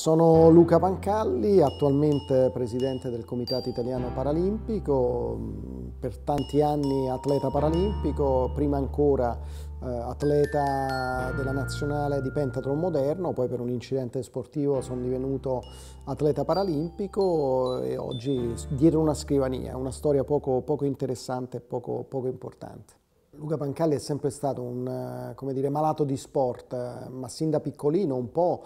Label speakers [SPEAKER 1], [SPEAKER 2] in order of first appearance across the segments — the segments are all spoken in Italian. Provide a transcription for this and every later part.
[SPEAKER 1] Sono Luca Pancalli, attualmente presidente del Comitato Italiano Paralimpico, mm, per tanti anni atleta paralimpico, prima ancora eh, atleta della nazionale di pentatron moderno, poi per un incidente sportivo sono divenuto atleta paralimpico e oggi dietro una scrivania, una storia poco, poco interessante e poco, poco importante. Luca Pancalli è sempre stato un eh, dire, malato di sport, eh, ma sin da piccolino un po'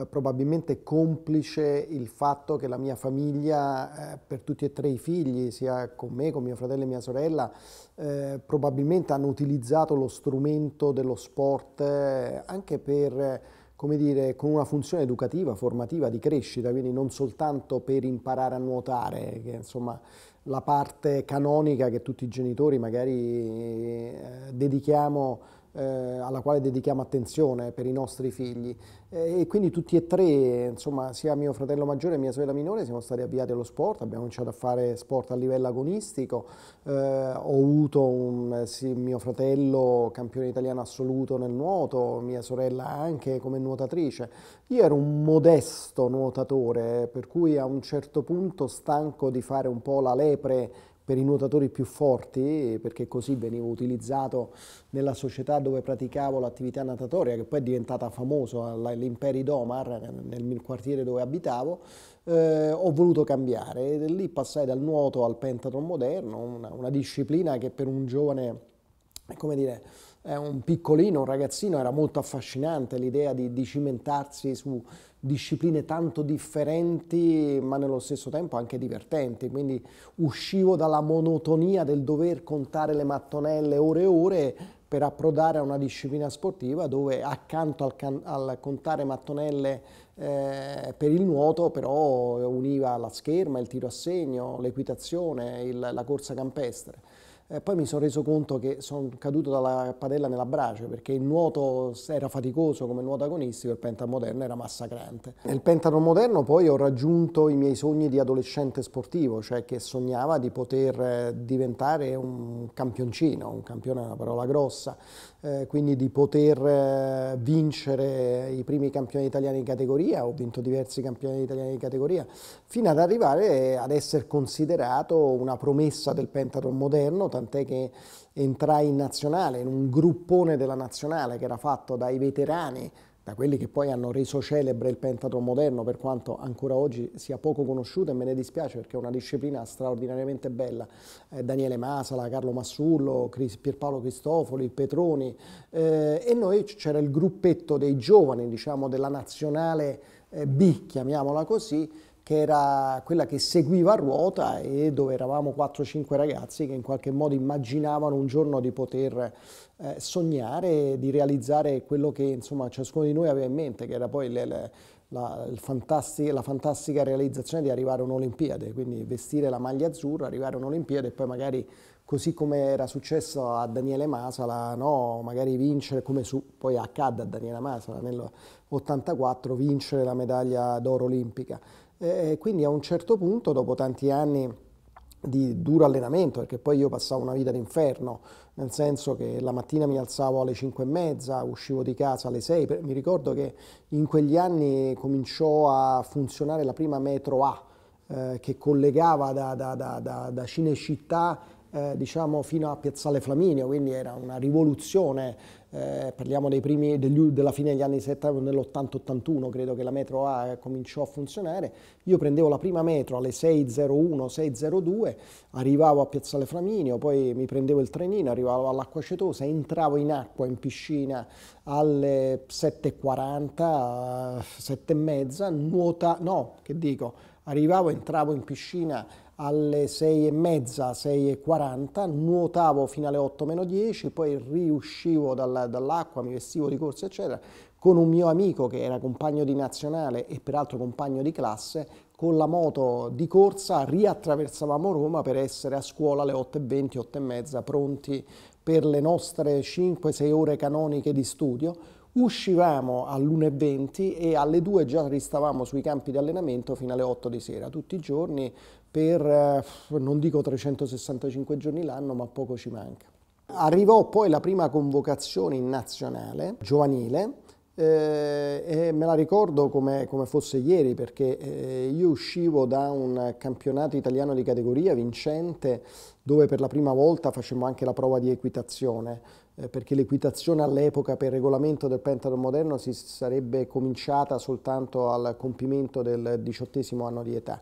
[SPEAKER 1] Eh, probabilmente complice il fatto che la mia famiglia, eh, per tutti e tre i figli, sia con me, con mio fratello e mia sorella, eh, probabilmente hanno utilizzato lo strumento dello sport eh, anche per come dire, con una funzione educativa, formativa, di crescita, quindi non soltanto per imparare a nuotare, che insomma la parte canonica che tutti i genitori magari eh, dedichiamo eh, alla quale dedichiamo attenzione per i nostri figli eh, e quindi tutti e tre, insomma, sia mio fratello maggiore che mia sorella minore siamo stati avviati allo sport, abbiamo cominciato a fare sport a livello agonistico, eh, ho avuto un, sì, mio fratello campione italiano assoluto nel nuoto, mia sorella anche come nuotatrice, io ero un modesto nuotatore per cui a un certo punto stanco di fare un po' la lepre per i nuotatori più forti, perché così venivo utilizzato nella società dove praticavo l'attività natatoria, che poi è diventata famosa, l'Imperi Domar, nel quartiere dove abitavo, eh, ho voluto cambiare. E lì passai dal nuoto al pentathlon moderno, una, una disciplina che per un giovane, come dire, è un piccolino, un ragazzino, era molto affascinante l'idea di, di, cimentarsi su discipline tanto differenti ma nello stesso tempo anche divertenti, quindi uscivo dalla monotonia del dover contare le mattonelle ore e ore per approdare a una disciplina sportiva dove accanto al, can, al contare mattonelle eh, per il nuoto però univa la scherma, il tiro a segno, l'equitazione, la corsa campestre. Eh, poi mi sono reso conto che sono caduto dalla padella nella brace perché il nuoto era faticoso come nuoto agonistico e il pentathlon moderno era massacrante. Nel pentathlon moderno poi ho raggiunto i miei sogni di adolescente sportivo, cioè che sognava di poter diventare un campioncino, un campione è una parola grossa, eh, quindi di poter eh, vincere i primi campioni italiani di categoria, ho vinto diversi campioni italiani di categoria, fino ad arrivare ad essere considerato una promessa del pentathlon moderno, tant'è che entrai in nazionale, in un gruppone della nazionale che era fatto dai veterani, da quelli che poi hanno reso celebre il pentatron moderno, per quanto ancora oggi sia poco conosciuto e me ne dispiace perché è una disciplina straordinariamente bella. Eh, Daniele Masala, Carlo Massullo, Chris, Pierpaolo Cristofoli, Petroni eh, e noi c'era il gruppetto dei giovani, diciamo, della nazionale eh, B, chiamiamola così, che era quella che seguiva a ruota e dove eravamo 4-5 ragazzi che in qualche modo immaginavano un giorno di poter eh, sognare, di realizzare quello che insomma, ciascuno di noi aveva in mente, che era poi le, le, la, fantastica, la, fantastica realizzazione di arrivare a un'Olimpiade, quindi vestire la maglia azzurra, arrivare a un'Olimpiade e poi magari così come era successo a Daniele Masala, no? magari vincere, come su, poi accadde a Daniele Masala nell'84, vincere la medaglia d'oro olimpica. E quindi a un certo punto, dopo tanti anni di duro allenamento, perché poi io passavo una vita d'inferno, nel senso che la mattina mi alzavo alle 5 e mezza, uscivo di casa alle 6, mi ricordo che in quegli anni cominciò a funzionare la prima metro A, eh, che collegava da, da, da, da Cinecittà eh, diciamo fino a Piazzale Flaminio, quindi era una rivoluzione, eh, parliamo primi, degli, della fine degli anni 70, nell'80-81 credo che la metro A eh, cominciò a funzionare, io prendevo la prima metro alle 6.01-6.02, arrivavo a Piazzale Flaminio, poi mi prendevo il trenino, arrivavo all'acqua cetosa, entravo in acqua in piscina alle 7.40, 7.30, nuota, no, che dico, arrivavo, entravo in piscina alle e mezza, e 6.40, nuotavo fino alle 8 meno 10, poi riuscivo dall'acqua, mi vestivo di corsa, eccetera, con un mio amico che era compagno di nazionale e peraltro compagno di classe, con la moto di corsa riattraversavamo Roma per essere a scuola alle e e mezza, pronti per le nostre 5-6 ore canoniche di studio. Uscivamo all'1.20 e alle 2 già ristavamo sui campi di allenamento fino alle 8 di sera, tutti i giorni per, eh, non dico 365 giorni l'anno, ma poco ci manca. Arrivò poi la prima convocazione in nazionale, giovanile, eh, e me la ricordo come, come fosse ieri perché eh, io uscivo da un campionato italiano di categoria vincente dove per la prima volta facemmo anche la prova di equitazione eh, perché l'equitazione all'epoca per regolamento del pentathlon moderno si sarebbe cominciata soltanto al compimento del diciottesimo anno di età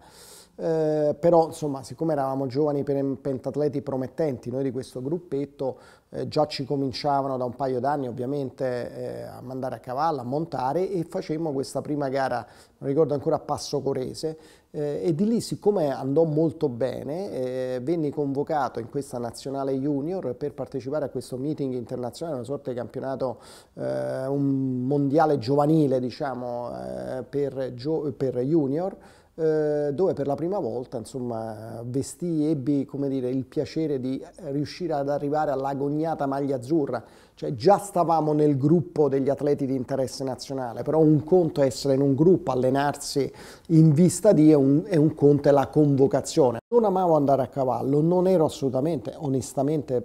[SPEAKER 1] eh, però insomma siccome eravamo giovani pentatleti promettenti noi di questo gruppetto eh, già ci cominciavano da un paio d'anni ovviamente eh, a mandare a cavallo, a montare e facemmo questa prima gara, non ricordo ancora a Passo Corese eh, e di lì siccome andò molto bene eh, venni convocato in questa nazionale junior per partecipare a questo meeting internazionale, una sorta di campionato, eh, un mondiale giovanile diciamo per, per junior eh, dove per la prima volta insomma, vestì, ebbi dire, il piacere di riuscire ad arrivare all'agognata maglia azzurra, cioè già stavamo nel gruppo degli atleti di interesse nazionale, però un conto è essere in un gruppo, allenarsi in vista di, e un, e un conto è la convocazione. Non amavo andare a cavallo, non ero assolutamente, onestamente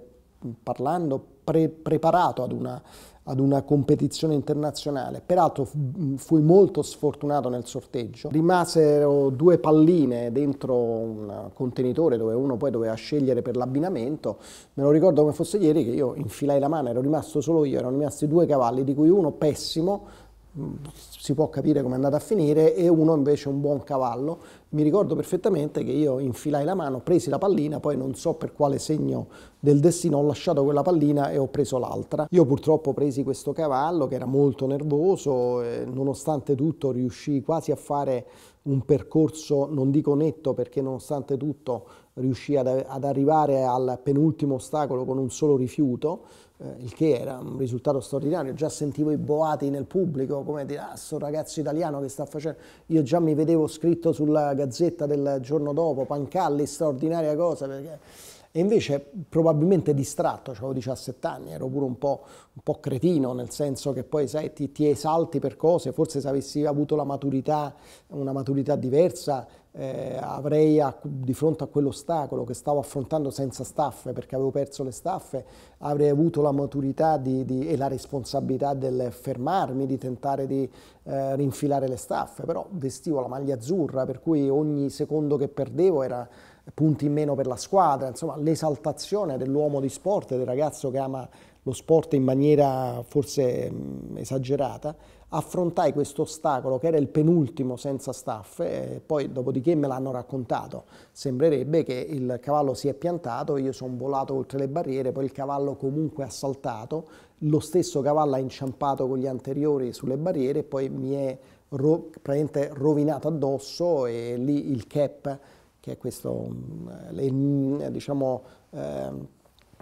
[SPEAKER 1] parlando, pre preparato ad una ad una competizione internazionale. Peraltro fui molto sfortunato nel sorteggio. Rimasero due palline dentro un contenitore dove uno poi doveva scegliere per l'abbinamento. Me lo ricordo come fosse ieri che io infilai la mano, ero rimasto solo io, erano rimasti due cavalli, di cui uno pessimo si può capire come è andata a finire e uno invece un buon cavallo. Mi ricordo perfettamente che io infilai la mano, presi la pallina, poi non so per quale segno del destino ho lasciato quella pallina e ho preso l'altra. Io purtroppo presi questo cavallo che era molto nervoso, e nonostante tutto riuscii quasi a fare un percorso, non dico netto perché nonostante tutto riuscii ad, ad arrivare al penultimo ostacolo con un solo rifiuto, eh, il che era un risultato straordinario, già sentivo i boati nel pubblico, come dire, ah, sto ragazzo italiano che sta facendo, io già mi vedevo scritto sulla gazzetta del giorno dopo, Pancalli, straordinaria cosa, perché... e invece probabilmente distratto, avevo 17 anni, ero pure un po', un po', cretino, nel senso che poi sai, ti, ti esalti per cose, forse se avessi avuto la maturità, una maturità diversa, eh, avrei a, di fronte a quell'ostacolo che stavo affrontando senza staffe perché avevo perso le staffe, avrei avuto la maturità di, di, e la responsabilità del fermarmi, di tentare di eh, rinfilare le staffe, però vestivo la maglia azzurra per cui ogni secondo che perdevo era punti in meno per la squadra, insomma l'esaltazione dell'uomo di sport, del ragazzo che ama lo sport in maniera forse mh, mm, esagerata, affrontai questo ostacolo che era il penultimo senza staff e poi dopodiché me l'hanno raccontato. Sembrerebbe che il cavallo si è piantato, io sono volato oltre le barriere, poi il cavallo comunque ha saltato, lo stesso cavallo ha inciampato con gli anteriori sulle barriere e poi mi è ro praticamente rovinato addosso e lì il cap, che è questo mm, le, mm, diciamo, eh,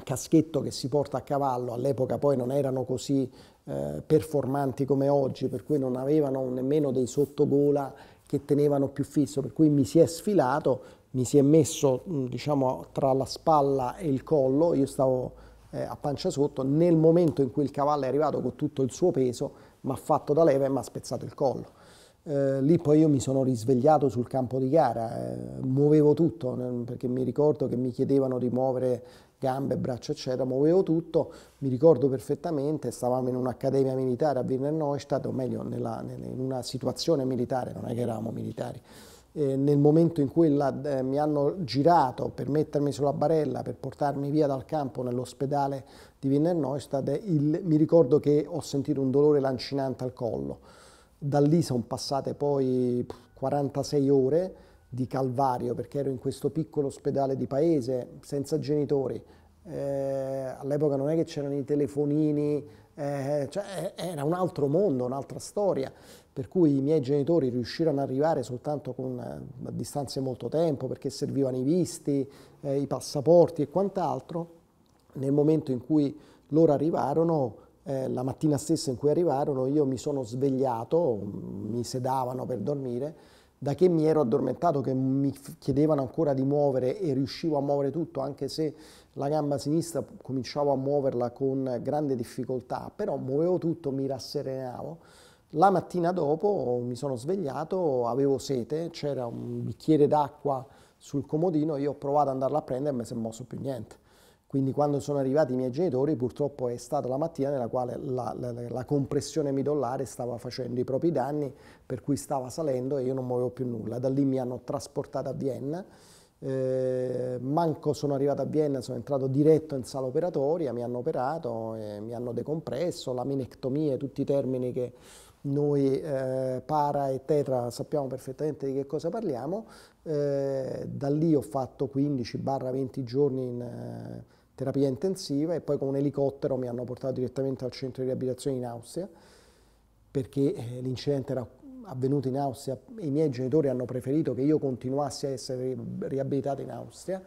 [SPEAKER 1] caschetto che si porta a cavallo, all'epoca poi non erano così eh, performanti come oggi, per cui non avevano nemmeno dei sottogola che tenevano più fisso, per cui mi si è sfilato, mi si è messo diciamo, tra la spalla e il collo, io stavo eh, a pancia sotto, nel momento in cui il cavallo è arrivato con tutto il suo peso, mi ha fatto da leva e mi ha spezzato il collo. Eh, lì poi io mi sono risvegliato sul campo di gara, eh, muovevo tutto, perché mi ricordo che mi chiedevano di muovere gambe, braccia eccetera, muovevo tutto, mi ricordo perfettamente, stavamo in un'accademia militare a Wiener Neustadt, o meglio nella, in una situazione militare, non è che eravamo militari, eh, nel momento in cui la, eh, mi hanno girato per mettermi sulla barella, per portarmi via dal campo nell'ospedale di Wiener Neustadt, il, mi ricordo che ho sentito un dolore lancinante al collo. Da lì sono passate poi 46 ore, di calvario perché ero in questo piccolo ospedale di paese senza genitori. Eh, all'epoca non è che c'erano i telefonini, eh, cioè, eh, era un altro mondo, un'altra storia, per cui i miei genitori riuscirono ad arrivare soltanto con, eh, a distanze molto tempo perché servivano i visti, eh, i passaporti e quant'altro. Nel momento in cui loro arrivarono, eh, la mattina stessa in cui arrivarono, io mi sono svegliato, mi sedavano per dormire da che mi ero addormentato, che mi chiedevano ancora di muovere e riuscivo a muovere tutto, anche se la gamba sinistra cominciavo a muoverla con grande difficoltà, però muovevo tutto, mi rasserenavo. La mattina dopo mi sono svegliato, avevo sete, c'era un bicchiere d'acqua sul comodino, io ho provato ad andarla a prendere e mi si è mosso più niente. Quindi quando sono arrivati i miei genitori purtroppo è stata la mattina nella quale la, la, la compressione midollare stava facendo i propri danni, per cui stava salendo e io non muovevo più nulla. Da lì mi hanno trasportato a Vienna. Eh, manco sono arrivato a Vienna, sono entrato diretto in sala operatoria, mi hanno operato, eh, mi hanno decompresso, laminectomie, tutti i termini che noi eh, para e tetra sappiamo perfettamente di che cosa parliamo. Eh, da lì ho fatto 15-20 giorni in eh, terapia intensiva e poi con un elicottero mi hanno portato direttamente al centro di riabilitazione in Austria perché eh, l'incidente era avvenuto in Austria e i miei genitori hanno preferito che io continuassi a essere riabilitato in Austria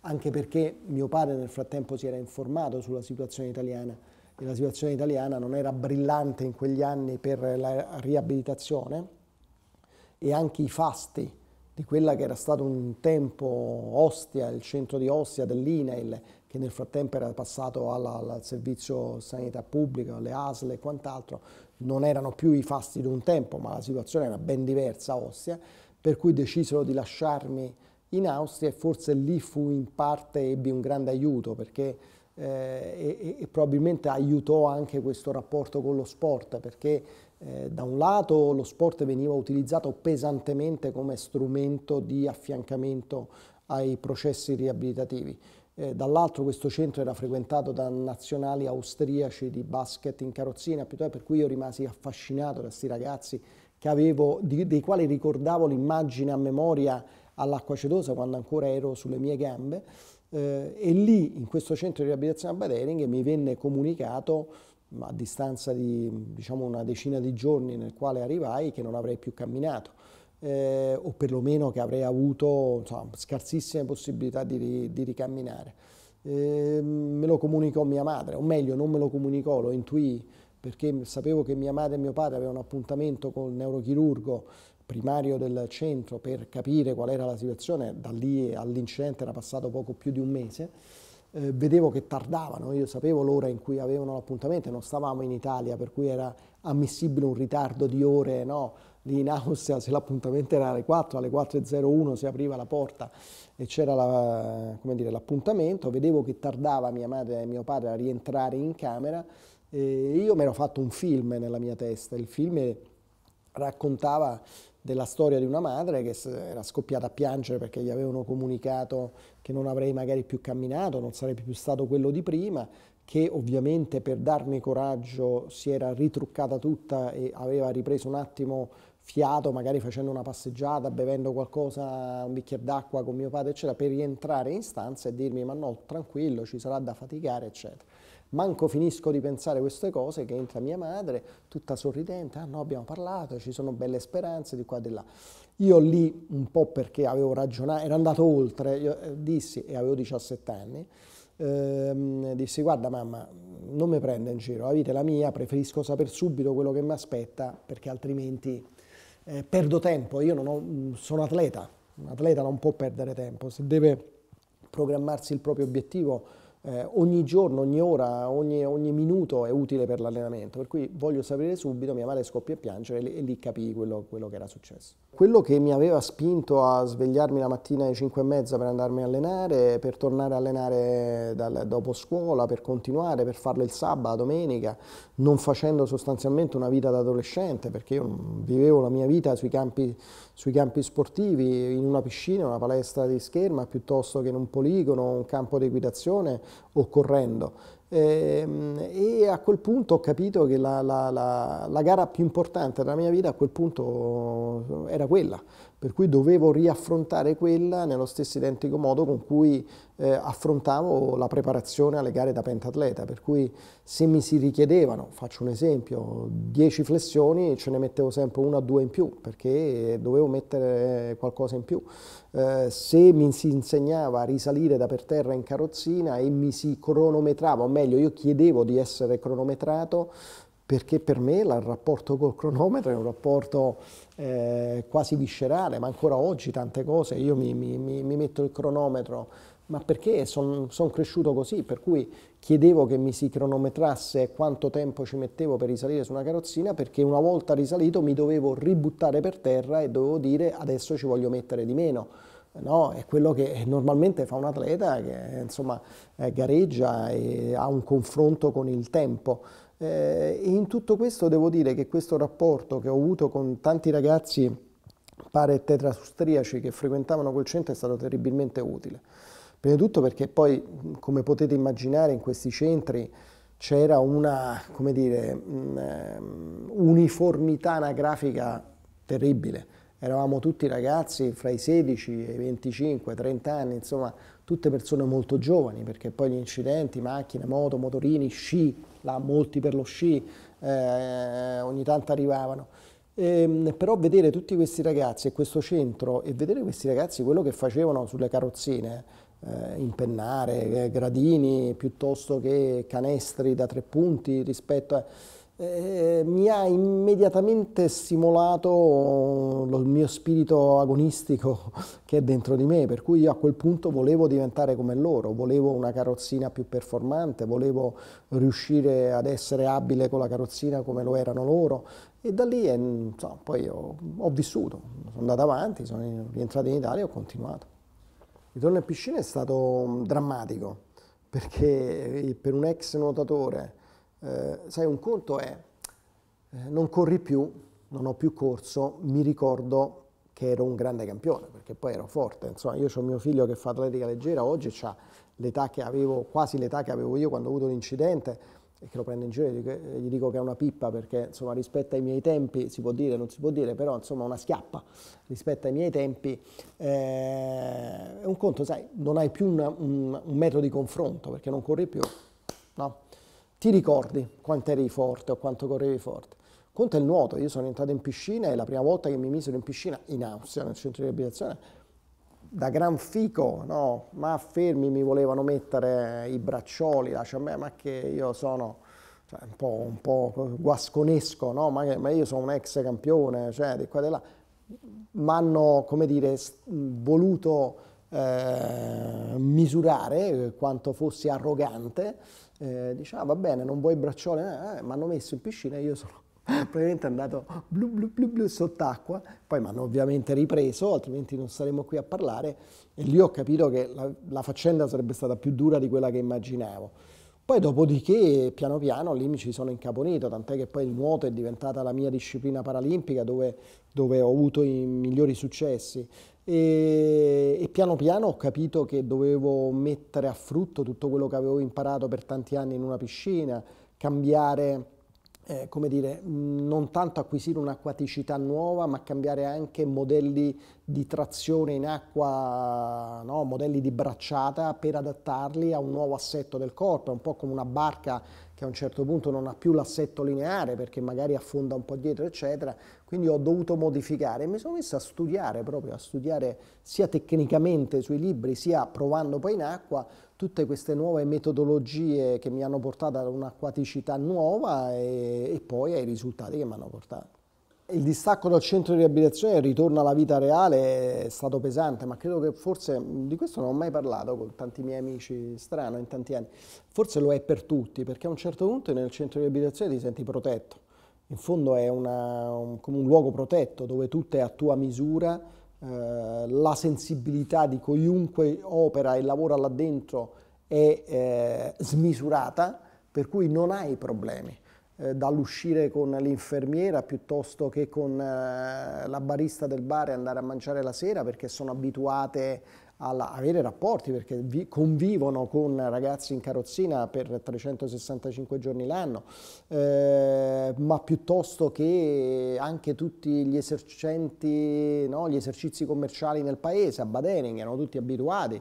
[SPEAKER 1] anche perché mio padre nel frattempo si era informato sulla situazione italiana e la situazione italiana non era brillante in quegli anni per la riabilitazione e anche i fasti di quella che era stato un tempo Ostia, il centro di Ostia dell'INAIL, che nel frattempo era passato alla, al servizio sanità pubblica, alle ASL e quant'altro, non erano più i fasti di un tempo, ma la situazione era ben diversa a Ostia, per cui decisero di lasciarmi in Austria e forse lì fu in parte, ebbi un grande aiuto perché eh, e, e probabilmente aiutò anche questo rapporto con lo sport perché eh, da un lato lo sport veniva utilizzato pesantemente come strumento di affiancamento ai processi riabilitativi, eh, dall'altro questo centro era frequentato da nazionali austriaci di basket in carrozzina, per cui io rimasi affascinato da questi ragazzi avevo, di, dei quali ricordavo l'immagine a memoria all'acqua cedosa quando ancora ero sulle mie gambe eh, e lì in questo centro di riabilitazione a Badering mi venne comunicato a distanza di diciamo, una decina di giorni nel quale arrivai che non avrei più camminato. Eh, o perlomeno che avrei avuto insomma, scarsissime possibilità di, di ricamminare. Eh, me lo comunicò mia madre, o meglio non me lo comunicò, lo intuì perché sapevo che mia madre e mio padre avevano un appuntamento con il neurochirurgo primario del centro per capire qual era la situazione, da lì all'incidente era passato poco più di un mese eh, vedevo che tardavano, io sapevo l'ora in cui avevano l'appuntamento, non stavamo in Italia, per cui era ammissibile un ritardo di ore, no? Lì in Austria se l'appuntamento era alle 4, alle 4.01 si apriva la porta e c'era l'appuntamento, vedevo che tardava mia madre e mio padre a rientrare in camera e io mi ero fatto un film nella mia testa, il film raccontava della storia di una madre che era scoppiata a piangere perché gli avevano comunicato che non avrei magari più camminato, non sarei più stato quello di prima, che ovviamente per darmi coraggio si era ritruccata tutta e aveva ripreso un attimo fiato, magari facendo una passeggiata, bevendo qualcosa, un bicchiere d'acqua con mio padre, eccetera, per rientrare in stanza e dirmi ma no, tranquillo, ci sarà da faticare, eccetera manco finisco di pensare queste cose che entra mia madre, tutta sorridente, ah no abbiamo parlato, ci sono belle speranze di qua e di là. Io lì, un po' perché avevo ragionato, ero andato oltre, io, eh, dissi, e avevo 17 anni, ehm, dissi guarda mamma, non mi prenda in giro, la vita è la mia, preferisco sapere subito quello che mi aspetta perché altrimenti eh, perdo tempo, io ho, sono atleta, un atleta non può perdere tempo, se deve programmarsi il proprio obiettivo eh, ogni giorno, ogni ora, ogni, ogni minuto è utile per l'allenamento, per cui voglio sapere subito, mia madre scoppia a piangere e, lì capii quello, quello, che era successo. Quello che mi aveva spinto a svegliarmi la mattina alle 5 e mezza per andarmi a allenare, per tornare a allenare dal, dopo scuola, per continuare, per farlo il sabato, la domenica, non facendo sostanzialmente una vita da adolescente, perché io vivevo la mia vita sui campi sui campi sportivi, in una piscina, una palestra di scherma, piuttosto che in un poligono, un campo di equitazione o correndo. Ehm, e, a quel punto ho capito che la, la, la, la gara più importante della mia vita a quel punto era quella, per cui dovevo riaffrontare quella nello stesso identico modo con cui eh, affrontavo la preparazione alle gare da pentatleta, per cui se mi si richiedevano, faccio un esempio, 10 flessioni ce ne mettevo sempre una o due in più perché dovevo mettere qualcosa in più, eh, se mi si insegnava a risalire da per terra in carrozzina e mi si cronometrava, o meglio io chiedevo di essere cronometrato, perché per me il rapporto col cronometro è un rapporto eh, quasi viscerale, ma ancora oggi tante cose, io mi, mi, mi metto il cronometro, ma perché sono son cresciuto così, per cui chiedevo che mi si cronometrasse quanto tempo ci mettevo per risalire su una carrozzina, perché una volta risalito mi dovevo ributtare per terra e dovevo dire adesso ci voglio mettere di meno. No, è quello che normalmente fa un atleta che insomma eh, gareggia e ha un confronto con il tempo. Eh, in tutto questo devo dire che questo rapporto che ho avuto con tanti ragazzi pare e tetrastriaci che frequentavano quel centro è stato terribilmente utile. Prima di tutto perché poi, come potete immaginare, in questi centri c'era una dire, mm, ehm, uniformità anagrafica terribile. Eravamo tutti ragazzi fra i 16 e i 25, 30 anni, insomma, tutte persone molto giovani, perché poi gli incidenti, macchine, moto, motorini, sci, là molti per lo sci, eh, ogni tanto arrivavano. E, ehm, però vedere tutti questi ragazzi e questo centro e vedere questi ragazzi quello che facevano sulle carrozzine, eh, impennare, eh, gradini piuttosto che canestri da tre punti rispetto a eh, mi ha immediatamente stimolato lo, il mio spirito agonistico che è dentro di me, per cui io a quel punto volevo diventare come loro, volevo una carrozzina più performante, volevo riuscire ad essere abile con la carrozzina come lo erano loro e da lì eh, so, poi ho, ho vissuto, sono andato avanti, sono rientrato in Italia e ho continuato. Il ritorno in piscina è stato mm, drammatico perché eh, per un ex nuotatore eh, sai, un conto è, eh, non corri più, non ho più corso, mi ricordo che ero un grande campione, perché poi ero forte, insomma, io ho mio figlio che fa atletica leggera, oggi ha l'età che avevo, quasi l'età che avevo io quando ho avuto l'incidente, e che lo prendo in giro e gli dico che è una pippa perché insomma rispetto ai miei tempi si può dire, non si può dire, però insomma una schiappa rispetto ai miei tempi eh, è un conto, sai, non hai più una, un, un metro di confronto perché non corri più, no? ti ricordi quanto eri forte o quanto correvi forte. Conto il nuoto, io sono entrato in piscina e la prima volta che mi misero in piscina, in Austria, nel centro di abitazione, da gran fico, no? ma fermi mi volevano mettere i braccioli, lascia a ma che io sono cioè, un, po', un, po', guasconesco, no? ma, che, ma, io sono un ex campione, cioè di qua e di là. Mi hanno, come dire, voluto eh, misurare quanto fossi arrogante eh, dice ah va bene non vuoi bracciole, eh, eh mi hanno messo in piscina e io sono praticamente andato blu blu blu blu sott'acqua, poi mi hanno ovviamente ripreso, altrimenti non saremmo qui a parlare e lì ho capito che la, la faccenda sarebbe stata più dura di quella che immaginavo. Poi dopodiché piano piano lì mi ci sono incaponito, tant'è che poi il nuoto è diventata la mia disciplina paralimpica dove, dove ho avuto i migliori successi. E, e, piano piano ho capito che dovevo mettere a frutto tutto quello che avevo imparato per tanti anni in una piscina, cambiare eh, come dire, non tanto acquisire un'acquaticità nuova, ma cambiare anche modelli di trazione in acqua, no? modelli di bracciata per adattarli a un nuovo assetto del corpo, è un po' come una barca che a un certo punto non ha più l'assetto lineare perché magari affonda un po' dietro, eccetera. Quindi ho dovuto modificare e mi sono messo a studiare proprio, a studiare sia tecnicamente sui libri, sia provando poi in acqua tutte queste nuove metodologie che mi hanno portato ad un'acquaticità nuova e, e poi ai risultati che mi hanno portato. Il distacco dal centro di riabilitazione e il ritorno alla vita reale è stato pesante, ma credo che forse di questo non ho mai parlato con tanti miei amici strano in tanti anni. Forse lo è per tutti, perché a un certo punto nel centro di riabilitazione ti senti protetto. In fondo è una, un, come un luogo protetto dove tutto è a tua misura eh, la sensibilità di chiunque opera e lavora là dentro è eh, smisurata, per cui non hai problemi eh, dall'uscire con l'infermiera piuttosto che con eh, la barista del bar e andare a mangiare la sera perché sono abituate avere rapporti perché vi, convivono con ragazzi in carrozzina per 365 giorni l'anno, eh, ma piuttosto che anche tutti gli esercenti, no, gli esercizi commerciali nel paese, a Badening, erano tutti abituati.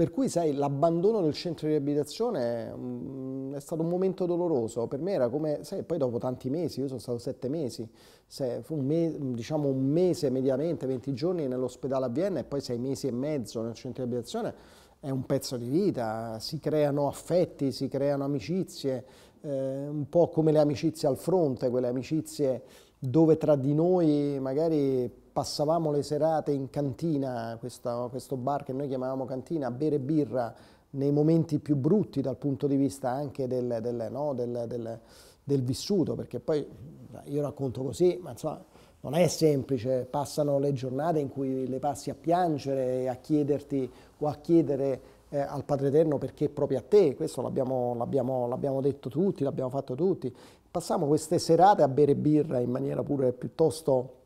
[SPEAKER 1] Per cui, sai, l'abbandono del centro di riabilitazione mh, mm, è stato un momento doloroso. Per me era come, sai, poi dopo tanti mesi, io sono stato sette mesi, sei, un me, diciamo un mese mediamente, 20 giorni nell'ospedale a Vienna e poi sei mesi e mezzo nel centro di riabilitazione, è un pezzo di vita, si creano affetti, si creano amicizie, eh, un po' come le amicizie al fronte, quelle amicizie dove tra di noi magari passavamo le serate in cantina, questa, questo bar che noi chiamavamo cantina, a bere birra nei momenti più brutti dal punto di vista anche del, del, no, del, del vissuto, perché poi io racconto così, ma insomma non è semplice, passano le giornate in cui le passi a piangere, e a chiederti o a chiedere eh, al Padre Eterno perché proprio a te, questo l'abbiamo detto tutti, l'abbiamo fatto tutti, passavamo queste serate a bere birra in maniera pure piuttosto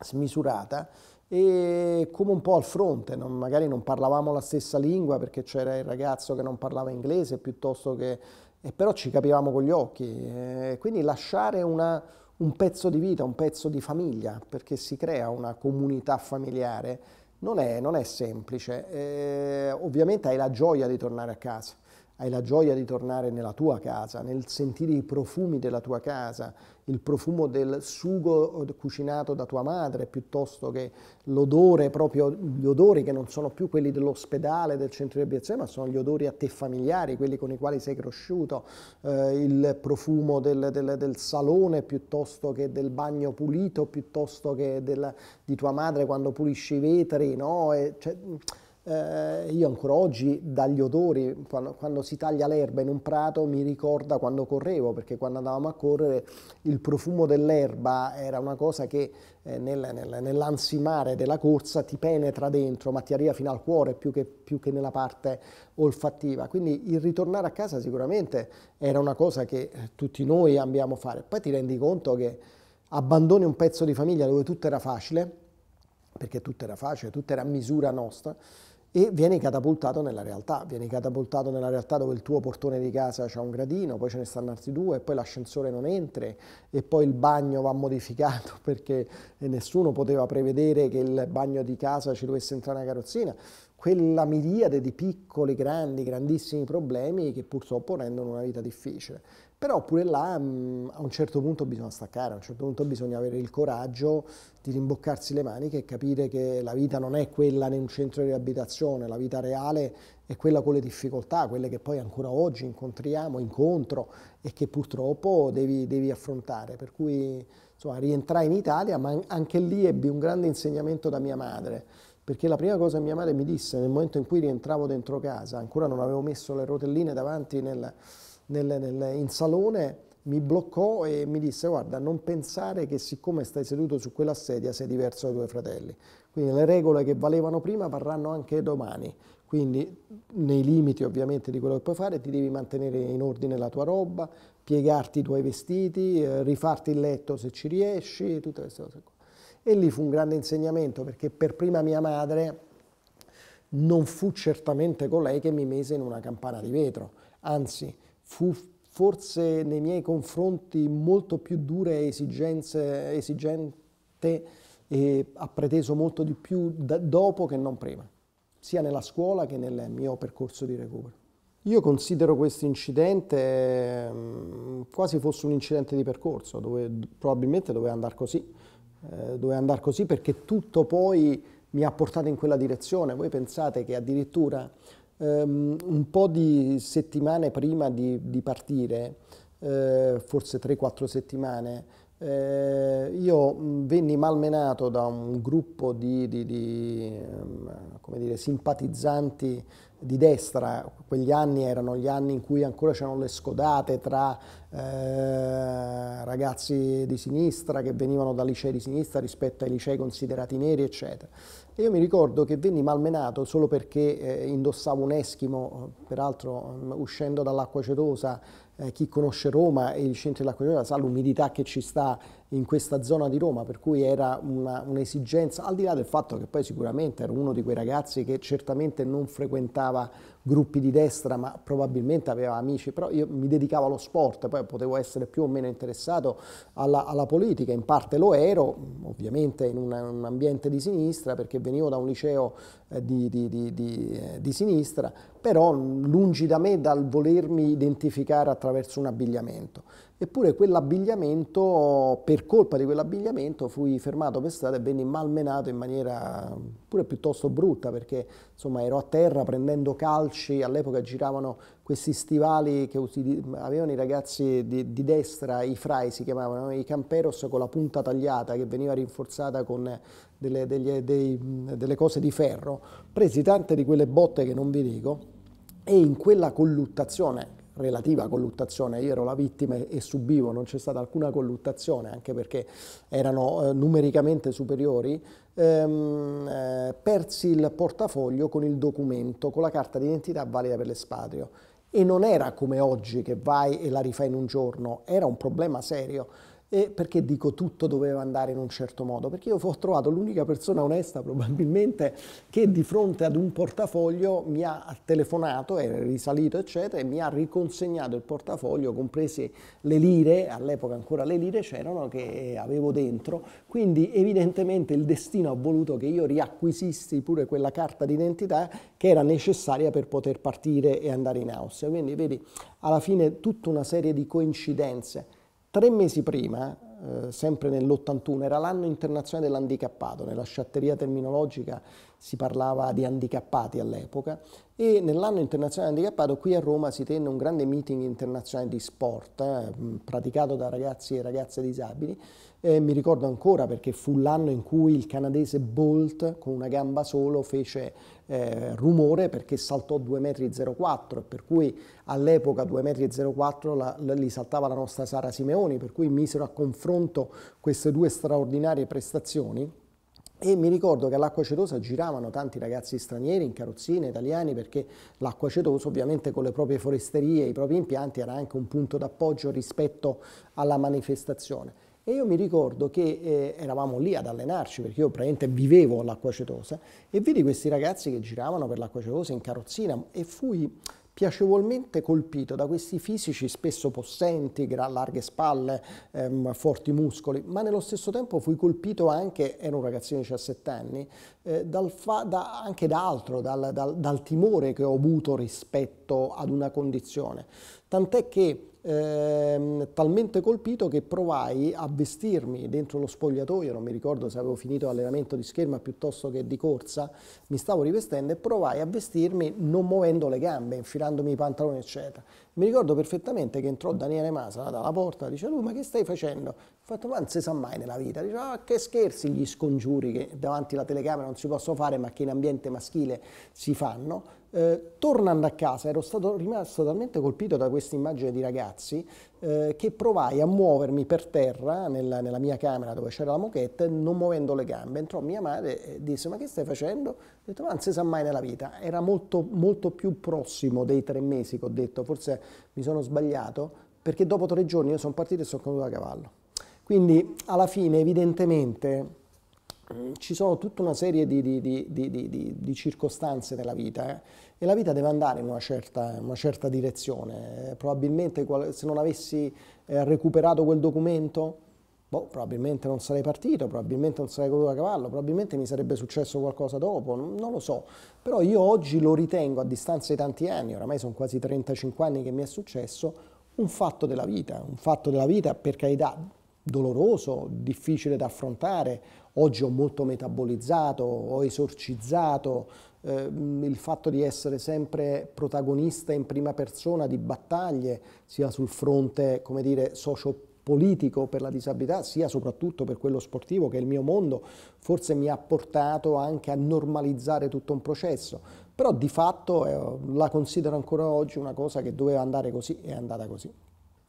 [SPEAKER 1] smisurata e come un po' al fronte, non, magari non parlavamo la stessa lingua perché c'era il ragazzo che non parlava inglese piuttosto che... Eh, però ci capivamo con gli occhi, eh, quindi lasciare una, un pezzo di vita, un pezzo di famiglia, perché si crea una comunità familiare, non è, non è semplice. Eh, ovviamente hai la gioia di tornare a casa, hai la gioia di tornare nella tua casa, nel sentire i profumi della tua casa, il profumo del sugo cucinato da tua madre, piuttosto che l'odore, proprio gli odori che non sono più quelli dell'ospedale, del centro di abitazione, ma sono gli odori a te familiari, quelli con i quali sei cresciuto, eh, il profumo del, del, del, salone piuttosto che del bagno pulito, piuttosto che del, di tua madre quando pulisci i vetri, no? E, cioè, eh, io ancora oggi dagli odori, quando, quando, si taglia l'erba in un prato, mi ricorda quando correvo, perché quando andavamo a correre il profumo dell'erba era una cosa che eh, nel, nel, nell'ansimare della corsa ti penetra dentro, ma ti arriva fino al cuore più che, più che, nella parte olfattiva. Quindi il ritornare a casa sicuramente era una cosa che eh, tutti noi abbiamo a fare. Poi ti rendi conto che abbandoni un pezzo di famiglia dove tutto era facile, perché tutto era facile, tutto era a misura nostra, e vieni catapultato nella realtà, vieni catapultato nella realtà dove il tuo portone di casa ha un gradino, poi ce ne stanno altri due, poi l'ascensore non entra e poi il bagno va modificato perché nessuno poteva prevedere che il bagno di casa ci dovesse entrare una carrozzina. Quella miriade di piccoli, grandi, grandissimi problemi che purtroppo rendono una vita difficile però pure là mh, mm, a un certo punto bisogna staccare, a un certo punto bisogna avere il coraggio di rimboccarsi le maniche e capire che la vita non è quella in un centro di abitazione, la vita reale è quella con le difficoltà, quelle che poi ancora oggi incontriamo, incontro e che purtroppo devi, devi affrontare. Per cui insomma, rientrai in Italia, ma anche lì ebbi un grande insegnamento da mia madre perché la prima cosa che mia madre mi disse nel momento in cui rientravo dentro casa, ancora non avevo messo le rotelline davanti nel, nel, nel, in salone mi bloccò e mi disse guarda non pensare che siccome stai seduto su quella sedia sei diverso dai tuoi fratelli, quindi le regole che valevano prima varranno anche domani, quindi nei limiti ovviamente di quello che puoi fare ti devi mantenere in ordine la tua roba, piegarti i tuoi vestiti, eh, rifarti il letto se ci riesci, tutte queste cose qua. E lì fu un grande insegnamento perché per prima mia madre non fu certamente colei che mi mise in una campana di vetro, anzi fu forse nei miei confronti molto più dura e esigente e ha preteso molto di più dopo che non prima, sia nella scuola che nel mio percorso di recupero. Io considero questo incidente mm, quasi fosse un incidente di percorso, dove probabilmente doveva andare così, eh, doveva andare così perché tutto poi mi ha portato in quella direzione. Voi pensate che addirittura um, un po' di settimane prima di, di partire, eh, forse 3-4 settimane, eh, io venni malmenato da un gruppo di, di, di um, dire, simpatizzanti di destra, quegli anni erano gli anni in cui ancora c'erano le scodate tra eh, ragazzi di sinistra che venivano da licei di sinistra rispetto ai licei considerati neri, eccetera. Io mi ricordo che venni malmenato solo perché eh, indossavo un eschimo, eh, peraltro um, uscendo dall'acqua cerosa, eh, chi conosce Roma e i centri dell'acqua cerosa sa l'umidità che ci sta in questa zona di Roma, per cui era un'esigenza, al di là del fatto che poi sicuramente ero uno di quei ragazzi che certamente non frequentava gruppi di destra, ma probabilmente aveva amici, però io mi dedicavo allo sport, poi potevo essere più o meno interessato alla, alla politica, in parte lo ero, ovviamente in una, un ambiente di sinistra, perché venivo da un liceo eh, di, di, di, eh, di sinistra, però lungi da me dal volermi identificare attraverso un abbigliamento. Eppure quell'abbigliamento, per colpa di quell'abbigliamento, fui fermato per strada e venni malmenato in maniera pure piuttosto brutta perché insomma ero a terra prendendo calci, all'epoca giravano questi stivali che avevano i ragazzi di, di destra, i frai si chiamavano, i camperos con la punta tagliata che veniva rinforzata con delle, degli, dei, delle cose di ferro, presi tante di quelle botte che non vi dico e in quella colluttazione relativa colluttazione, io ero la vittima e subivo, non c'è stata alcuna colluttazione, anche perché erano eh, numericamente superiori, ehm, eh, persi il portafoglio con il documento, con la carta d'identità valida per l'espatrio. E non era come oggi che vai e la rifai in un giorno, era un problema serio. E perché dico tutto doveva andare in un certo modo? Perché io ho trovato l'unica persona onesta probabilmente che di fronte ad un portafoglio mi ha telefonato, è risalito eccetera e mi ha riconsegnato il portafoglio comprese le lire, all'epoca ancora le lire c'erano che avevo dentro, quindi evidentemente il destino ha voluto che io riacquisissi pure quella carta d'identità che era necessaria per poter partire e andare in Austria. Quindi vedi, alla fine tutta una serie di coincidenze Tre mesi prima, eh, sempre nell'81, era l'anno internazionale dell'handicappato, nella sciatteria terminologica si parlava di handicappati all'epoca, e nell'anno internazionale dell'handicappato qui a Roma si tenne un grande meeting internazionale di sport, eh, praticato da ragazzi e ragazze disabili, eh, mi ricordo ancora perché fu l'anno in cui il canadese Bolt con una gamba solo fece eh, rumore perché saltò 2,04 m, per cui all'epoca 2,04 m li saltava la nostra Sara Simeoni, per cui misero a confronto queste due straordinarie prestazioni. E mi ricordo che all'acqua cetosa giravano tanti ragazzi stranieri in carrozzine, italiani, perché l'acqua cetosa ovviamente con le proprie foresterie, i propri impianti era anche un punto d'appoggio rispetto alla manifestazione. E io mi ricordo che eh, eravamo lì ad allenarci, perché io praticamente vivevo all'acqua cetosa, e vidi questi ragazzi che giravano per l'acqua cetosa in carrozzina e fui piacevolmente colpito da questi fisici spesso possenti, larghe spalle, ehm, forti muscoli, ma nello stesso tempo fui colpito anche, ero un ragazzino di 17 anni, eh, dal da, anche da altro, dal, dal, dal timore che ho avuto rispetto ad una condizione. Tant'è che ehm, talmente colpito che provai a vestirmi dentro lo spogliatoio, non mi ricordo se avevo finito l'allenamento di scherma piuttosto che di corsa, mi stavo rivestendo e provai a vestirmi non muovendo le gambe, infilandomi i pantaloni eccetera. Mi ricordo perfettamente che entrò Daniele Masala dalla porta, dice lui ma che stai facendo? Ho fatto ma non si sa mai nella vita, dice ah, che scherzi gli scongiuri che davanti alla telecamera non si possono fare ma che in ambiente maschile si fanno eh, tornando a casa ero stato rimasto talmente colpito da questa immagine di ragazzi eh, che provai a muovermi per terra nella, nella mia camera dove c'era la moquette non muovendo le gambe. Entrò mia madre e disse ma che stai facendo? Ho detto ma non si sa mai nella vita. Era molto, molto più prossimo dei tre mesi che ho detto, forse mi sono sbagliato perché dopo tre giorni io sono partito e sono caduto a cavallo. Quindi alla fine evidentemente Mm, ci sono tutta una serie di, di, di, di circostanze nella vita eh? e la vita deve andare in una certa, una certa direzione. Eh, probabilmente se non avessi eh, recuperato quel documento, boh, probabilmente non sarei partito, probabilmente non sarei caduto a cavallo, probabilmente mi sarebbe successo qualcosa dopo, non, non lo so. Però io oggi lo ritengo, a distanza di tanti anni, oramai sono quasi 35 anni che mi è successo, un fatto della vita, un fatto della vita per carità doloroso, difficile da affrontare. Oggi ho molto metabolizzato, ho esorcizzato eh, il fatto di essere sempre protagonista in prima persona di battaglie, sia sul fronte, come dire, socio politico per la disabilità, sia soprattutto per quello sportivo che è il mio mondo, forse mi ha portato anche a normalizzare tutto un processo, però di fatto eh, la considero ancora oggi una cosa che doveva andare così e è andata così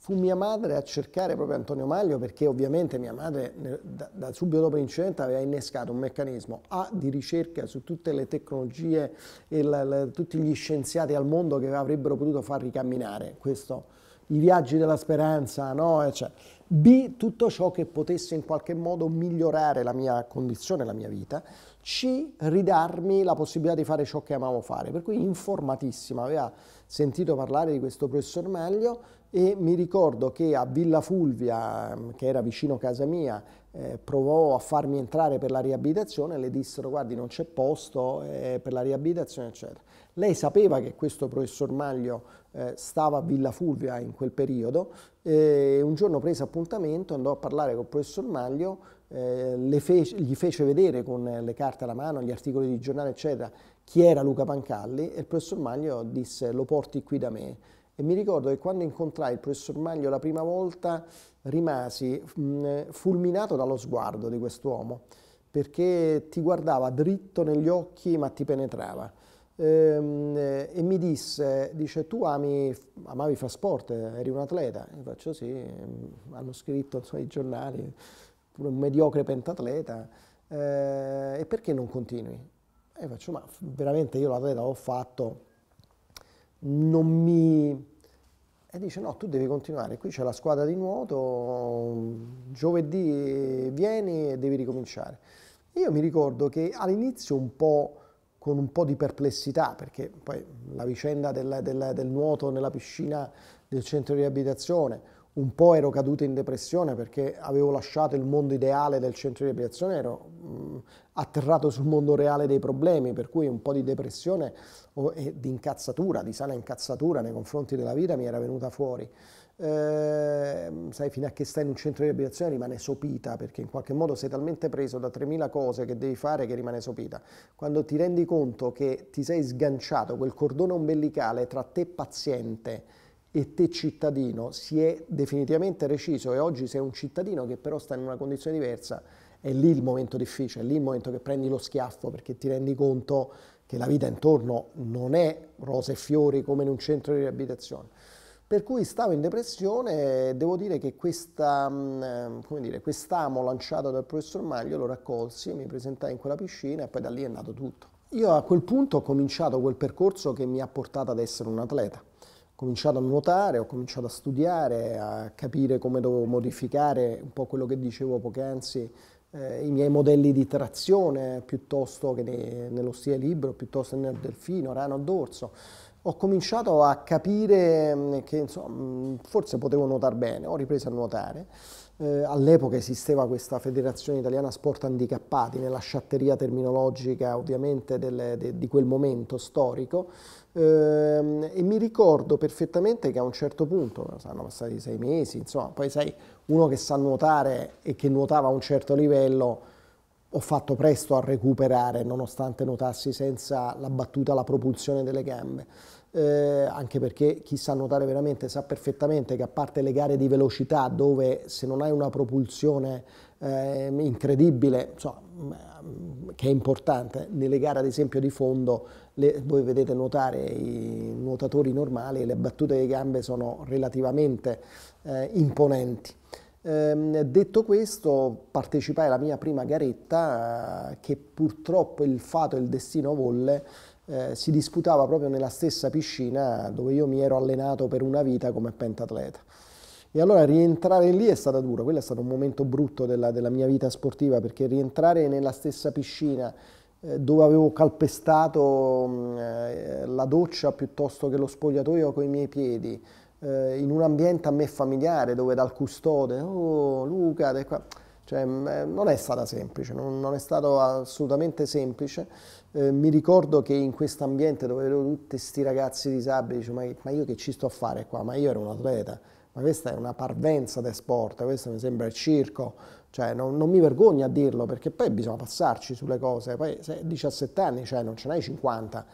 [SPEAKER 1] fu mia madre a cercare proprio Antonio Maglio perché ovviamente mia madre da, da subito dopo l'incidente aveva innescato un meccanismo A di ricerca su tutte le tecnologie e la, la, tutti gli scienziati al mondo che avrebbero potuto far ricamminare questo, i viaggi della speranza, no? cioè, B tutto ciò che potesse in qualche modo migliorare la mia condizione, la mia vita, C ridarmi la possibilità di fare ciò che amavo fare, per cui informatissima, aveva sentito parlare di questo professor Maglio, e mi ricordo che a Villa Fulvia, mm, che era vicino casa mia, eh, provò a farmi entrare per la riabilitazione, e le dissero guardi non c'è posto eh, per la riabilitazione eccetera. Lei sapeva che questo professor Maglio eh, stava a Villa Fulvia in quel periodo e un giorno prese appuntamento, andò a parlare con il professor Maglio, eh, fece, gli fece vedere con le carte alla mano, gli articoli di giornale eccetera chi era Luca Pancalli e il professor Maglio disse lo porti qui da me. E mi ricordo che quando incontrai il professor Maglio la prima volta rimasi mh, fulminato dallo sguardo di quest'uomo, perché ti guardava dritto negli occhi ma ti penetrava. E, ehm, eh, e mi disse, dice, tu ami, amavi far sport, eri un atleta. E faccio sì, hanno scritto insomma, giornali, pure un mediocre pentatleta, eh, e perché non continui? E faccio, ma veramente io l'atleta l'ho fatto, non mi... E dice no, tu devi continuare, qui c'è la squadra di nuoto, giovedì vieni e devi ricominciare. Io mi ricordo che all'inizio un po' con un po' di perplessità, perché poi la vicenda del, del, del nuoto nella piscina del centro di riabilitazione, un po' ero caduto in depressione perché avevo lasciato il mondo ideale del centro di riepilazione, ero mh, mm, atterrato sul mondo reale dei problemi, per cui un po' di depressione e di incazzatura, di sana incazzatura nei confronti della vita mi era venuta fuori. Eh, sai, fino a che stai in un centro di abitazione rimane sopita, perché in qualche modo sei talmente preso da 3.000 cose che devi fare che rimane sopita. Quando ti rendi conto che ti sei sganciato quel cordone ombelicale tra te e paziente, e te cittadino si è definitivamente reciso e oggi sei un cittadino che però sta in una condizione diversa, è lì il momento difficile, è lì il momento che prendi lo schiaffo perché ti rendi conto che la vita intorno non è rose e fiori come in un centro di riabilitazione. Per cui stavo in depressione, e devo dire che questa, mm, eh, dire, quest'amo lanciato dal professor Maglio lo raccolsi, mi presentai in quella piscina e poi da lì è nato tutto. Io a quel punto ho cominciato quel percorso che mi ha portato ad essere un atleta cominciato a nuotare, ho cominciato a studiare, a capire come dovevo modificare un po' quello che dicevo poc'anzi, eh, i miei modelli di trazione piuttosto che ne, nello stile libero, piuttosto che nel delfino, rano o dorso. Ho cominciato a capire mm, che insomma, mm, forse potevo nuotare bene, ho ripreso a nuotare eh, all'epoca esisteva questa Federazione Italiana Sport Handicappati, nella sciatteria terminologica ovviamente delle, de, di quel momento storico, eh, e mi ricordo perfettamente che a un certo punto, sono passati sei mesi, insomma, poi sai, uno che sa nuotare e che nuotava a un certo livello ho fatto presto a recuperare nonostante nuotassi senza la battuta, la propulsione delle gambe. Eh, anche perché chi sa nuotare veramente sa perfettamente che a parte le gare di velocità dove se non hai una propulsione eh, incredibile, insomma, che è importante, nelle gare ad esempio di fondo le, voi vedete nuotare i nuotatori normali e le battute di gambe sono relativamente eh, imponenti. Eh, detto questo, partecipai alla mia prima garetta eh, che purtroppo il fato e il destino volle eh, si disputava proprio nella stessa piscina dove io mi ero allenato per una vita come pentatleta. E allora rientrare lì è stata dura, quello è stato un momento brutto della, della mia vita sportiva perché rientrare nella stessa piscina eh, dove avevo calpestato mm, eh, la doccia piuttosto che lo spogliatoio con i miei piedi, eh, in un ambiente a me familiare dove dal custode, oh Luca, qua. Cioè, mm, eh, non è stata semplice, non, non è stato assolutamente semplice. Eh, mi ricordo che in questo ambiente dove vedo tutti questi ragazzi disabili, dicevo, ma, ma, io che ci sto a fare qua? Ma io ero un atleta, ma questa è una parvenza da sport, questo mi sembra il circo. Cioè, non, non, mi vergogno a dirlo perché poi bisogna passarci sulle cose. Poi se 17 anni, cioè non ce n'hai 50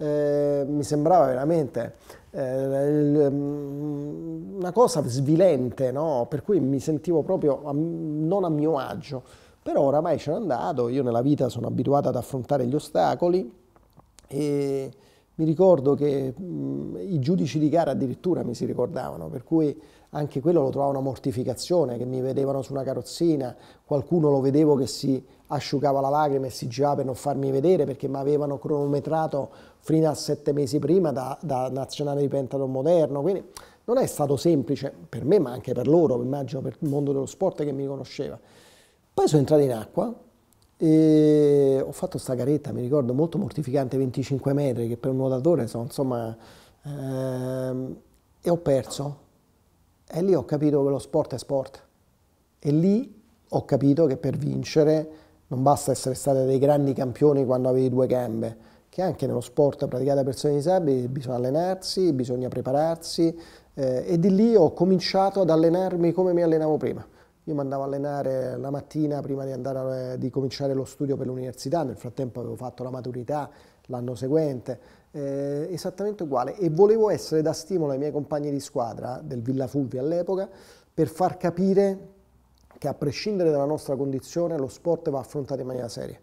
[SPEAKER 1] eh, mi sembrava veramente eh, mm, una cosa svilente, no? per cui mi sentivo proprio non a mio agio. Però oramai ce n'è andato, io nella vita sono abituato ad affrontare gli ostacoli e mi ricordo che mm, i giudici di gara addirittura mi si ricordavano, per cui anche quello lo trovavo una mortificazione, che mi vedevano su una carrozzina, qualcuno lo vedevo che si asciugava la lacrima e si girava per non farmi vedere perché mi avevano cronometrato fino a sette mesi prima da, da nazionale di pentathlon moderno, quindi non è stato semplice per me ma anche per loro, immagino per il mondo dello sport che mi conosceva. Poi sono entrato in acqua e ho fatto sta garetta, mi ricordo, molto mortificante, 25 metri, che per un nuotatore sono insomma... Ehm, e ho perso, e lì ho capito che lo sport è sport. E lì ho capito che per vincere non basta essere stati dei grandi campioni quando avevi due gambe, che anche nello sport praticato da persone disabili bisogna allenarsi, bisogna prepararsi eh, e di lì ho cominciato ad allenarmi come mi allenavo prima. Io mi andavo a allenare la mattina prima di, andare, di cominciare lo studio per l'università, nel frattempo avevo fatto la maturità, l'anno seguente, eh, esattamente uguale. E volevo essere da stimolo ai miei compagni di squadra del Villa Fulvi all'epoca per far capire che a prescindere dalla nostra condizione lo sport va affrontato in maniera seria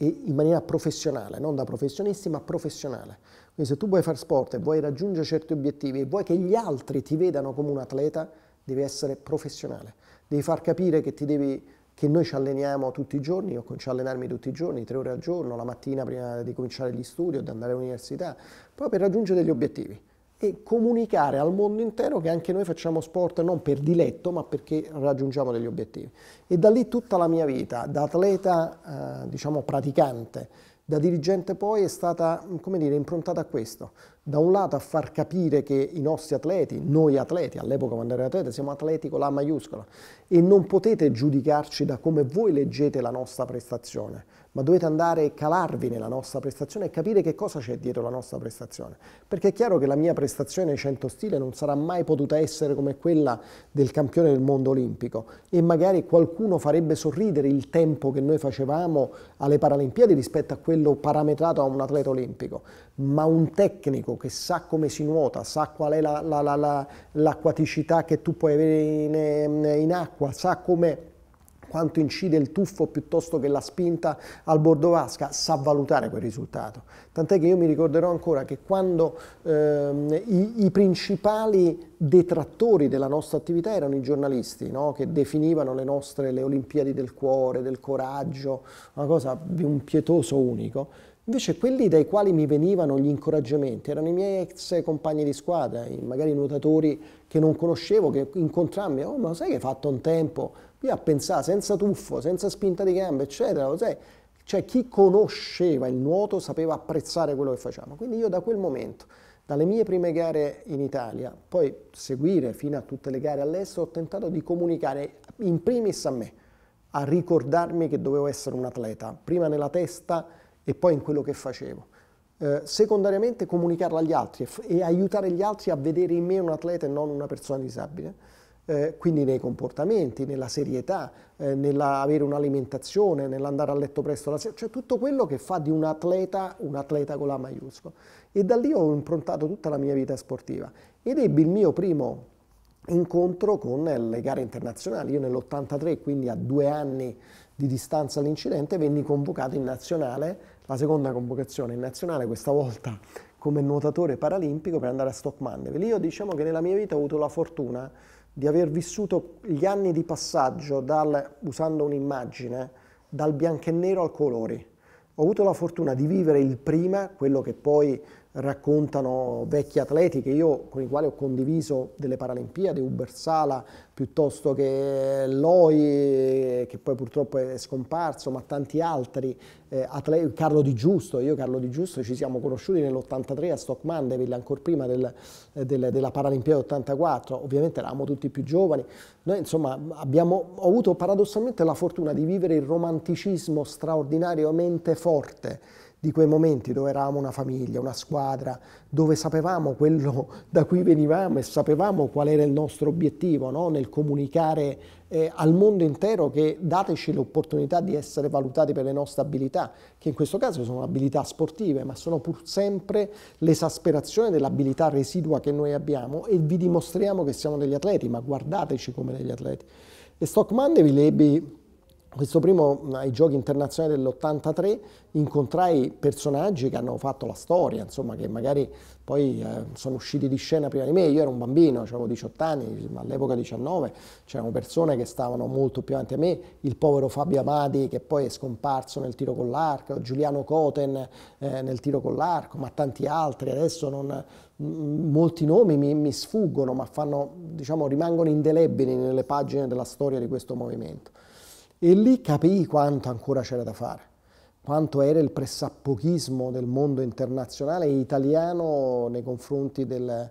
[SPEAKER 1] e in maniera professionale, non da professionisti ma professionale. Quindi se tu vuoi fare sport e vuoi raggiungere certi obiettivi e vuoi che gli altri ti vedano come un atleta, devi essere professionale, devi far capire che ti devi che noi ci alleniamo tutti i giorni, io comincio a allenarmi tutti i giorni, tre ore al giorno, la mattina prima di cominciare gli studi o di andare all'università, proprio per raggiungere degli obiettivi e comunicare al mondo intero che anche noi facciamo sport non per diletto ma perché raggiungiamo degli obiettivi. E da lì tutta la mia vita, da atleta eh, diciamo praticante, da dirigente poi è stata, come dire, improntata a questo. Da un lato a far capire che i nostri atleti, noi atleti, all'epoca quando ero atleta, siamo atleti con la maiuscola e non potete giudicarci da come voi leggete la nostra prestazione ma dovete andare e calarvi nella nostra prestazione e capire che cosa c'è dietro la nostra prestazione. Perché è chiaro che la mia prestazione 100 stile non sarà mai potuta essere come quella del campione del mondo olimpico e magari qualcuno farebbe sorridere il tempo che noi facevamo alle Paralimpiadi rispetto a quello parametrato a un atleta olimpico, ma un tecnico che sa come si nuota, sa qual è l'acquaticità la, la, la, che tu puoi avere in, in acqua, sa come quanto incide il tuffo piuttosto che la spinta al bordo vasca, sa valutare quel risultato. Tant'è che io mi ricorderò ancora che quando ehm, i, i, principali detrattori della nostra attività erano i giornalisti, no? che definivano le nostre le Olimpiadi del cuore, del coraggio, una cosa di un pietoso unico, Invece quelli dai quali mi venivano gli incoraggiamenti erano i miei ex compagni di squadra, magari nuotatori che non conoscevo, che incontrammi, oh ma sai che hai fatto un tempo? Via a pensare, senza tuffo, senza spinta di gambe, eccetera, Cioè chi conosceva il nuoto sapeva apprezzare quello che facciamo. Quindi io da quel momento, dalle mie prime gare in Italia, poi seguire fino a tutte le gare all'estero, ho tentato di comunicare in primis a me, a ricordarmi che dovevo essere un atleta, prima nella testa, e poi in quello che facevo. Eh, secondariamente comunicarla agli altri e, e, aiutare gli altri a vedere in me un atleta e non una persona disabile, eh, quindi nei comportamenti, nella serietà, eh, nell'avere un'alimentazione, nell'andare a letto presto la sera, cioè tutto quello che fa di un atleta un atleta con la maiuscola. E da lì ho improntato tutta la mia vita sportiva ed ebbi il mio primo incontro con eh, le gare internazionali. Io nell'83, quindi a due anni di distanza all'incidente, venni convocato in nazionale la seconda convocazione in nazionale, questa volta come nuotatore paralimpico per andare a Stock Stockman. Io diciamo che nella mia vita ho avuto la fortuna di aver vissuto gli anni di passaggio dal, usando un'immagine, dal bianco e nero al colori. Ho avuto la fortuna di vivere il prima, quello che poi raccontano vecchi atleti che io, con i quali ho condiviso delle Paralimpiadi, Uber Sala piuttosto che Loi, che poi purtroppo è scomparso, ma tanti altri, eh, atleti, Carlo Di Giusto, io e Carlo Di Giusto ci siamo conosciuti nell'83 a Stockmandeville, ancora prima del, eh, del, della Paralimpiade 84, ovviamente eravamo tutti più giovani, noi insomma abbiamo avuto paradossalmente la fortuna di vivere il romanticismo straordinariamente forte, di quei momenti dove eravamo una famiglia, una squadra, dove sapevamo quello da cui venivamo e sapevamo qual era il nostro obiettivo no? nel comunicare eh, al mondo intero che dateci l'opportunità di essere valutati per le nostre abilità, che in questo caso sono abilità sportive, ma sono pur sempre l'esasperazione dell'abilità residua che noi abbiamo e vi dimostriamo che siamo degli atleti, ma guardateci come degli atleti. E Stockman lebbi questo primo, mm, ai giochi internazionali dell'83, incontrai personaggi che hanno fatto la storia, insomma, che magari poi eh, sono usciti di scena prima di me. Io ero un bambino, avevo 18 anni, ma all'epoca 19, c'erano persone che stavano molto più avanti a me, il povero Fabio Amadi, che poi è scomparso nel tiro con l'arco, Giuliano Coten eh, nel tiro con l'arco, ma tanti altri. Adesso non, mm, molti nomi mi, mi sfuggono, ma fanno, diciamo, rimangono indelebili nelle pagine della storia di questo movimento. E lì capii quanto ancora c'era da fare, quanto era il pressappochismo del mondo internazionale e italiano nei confronti del,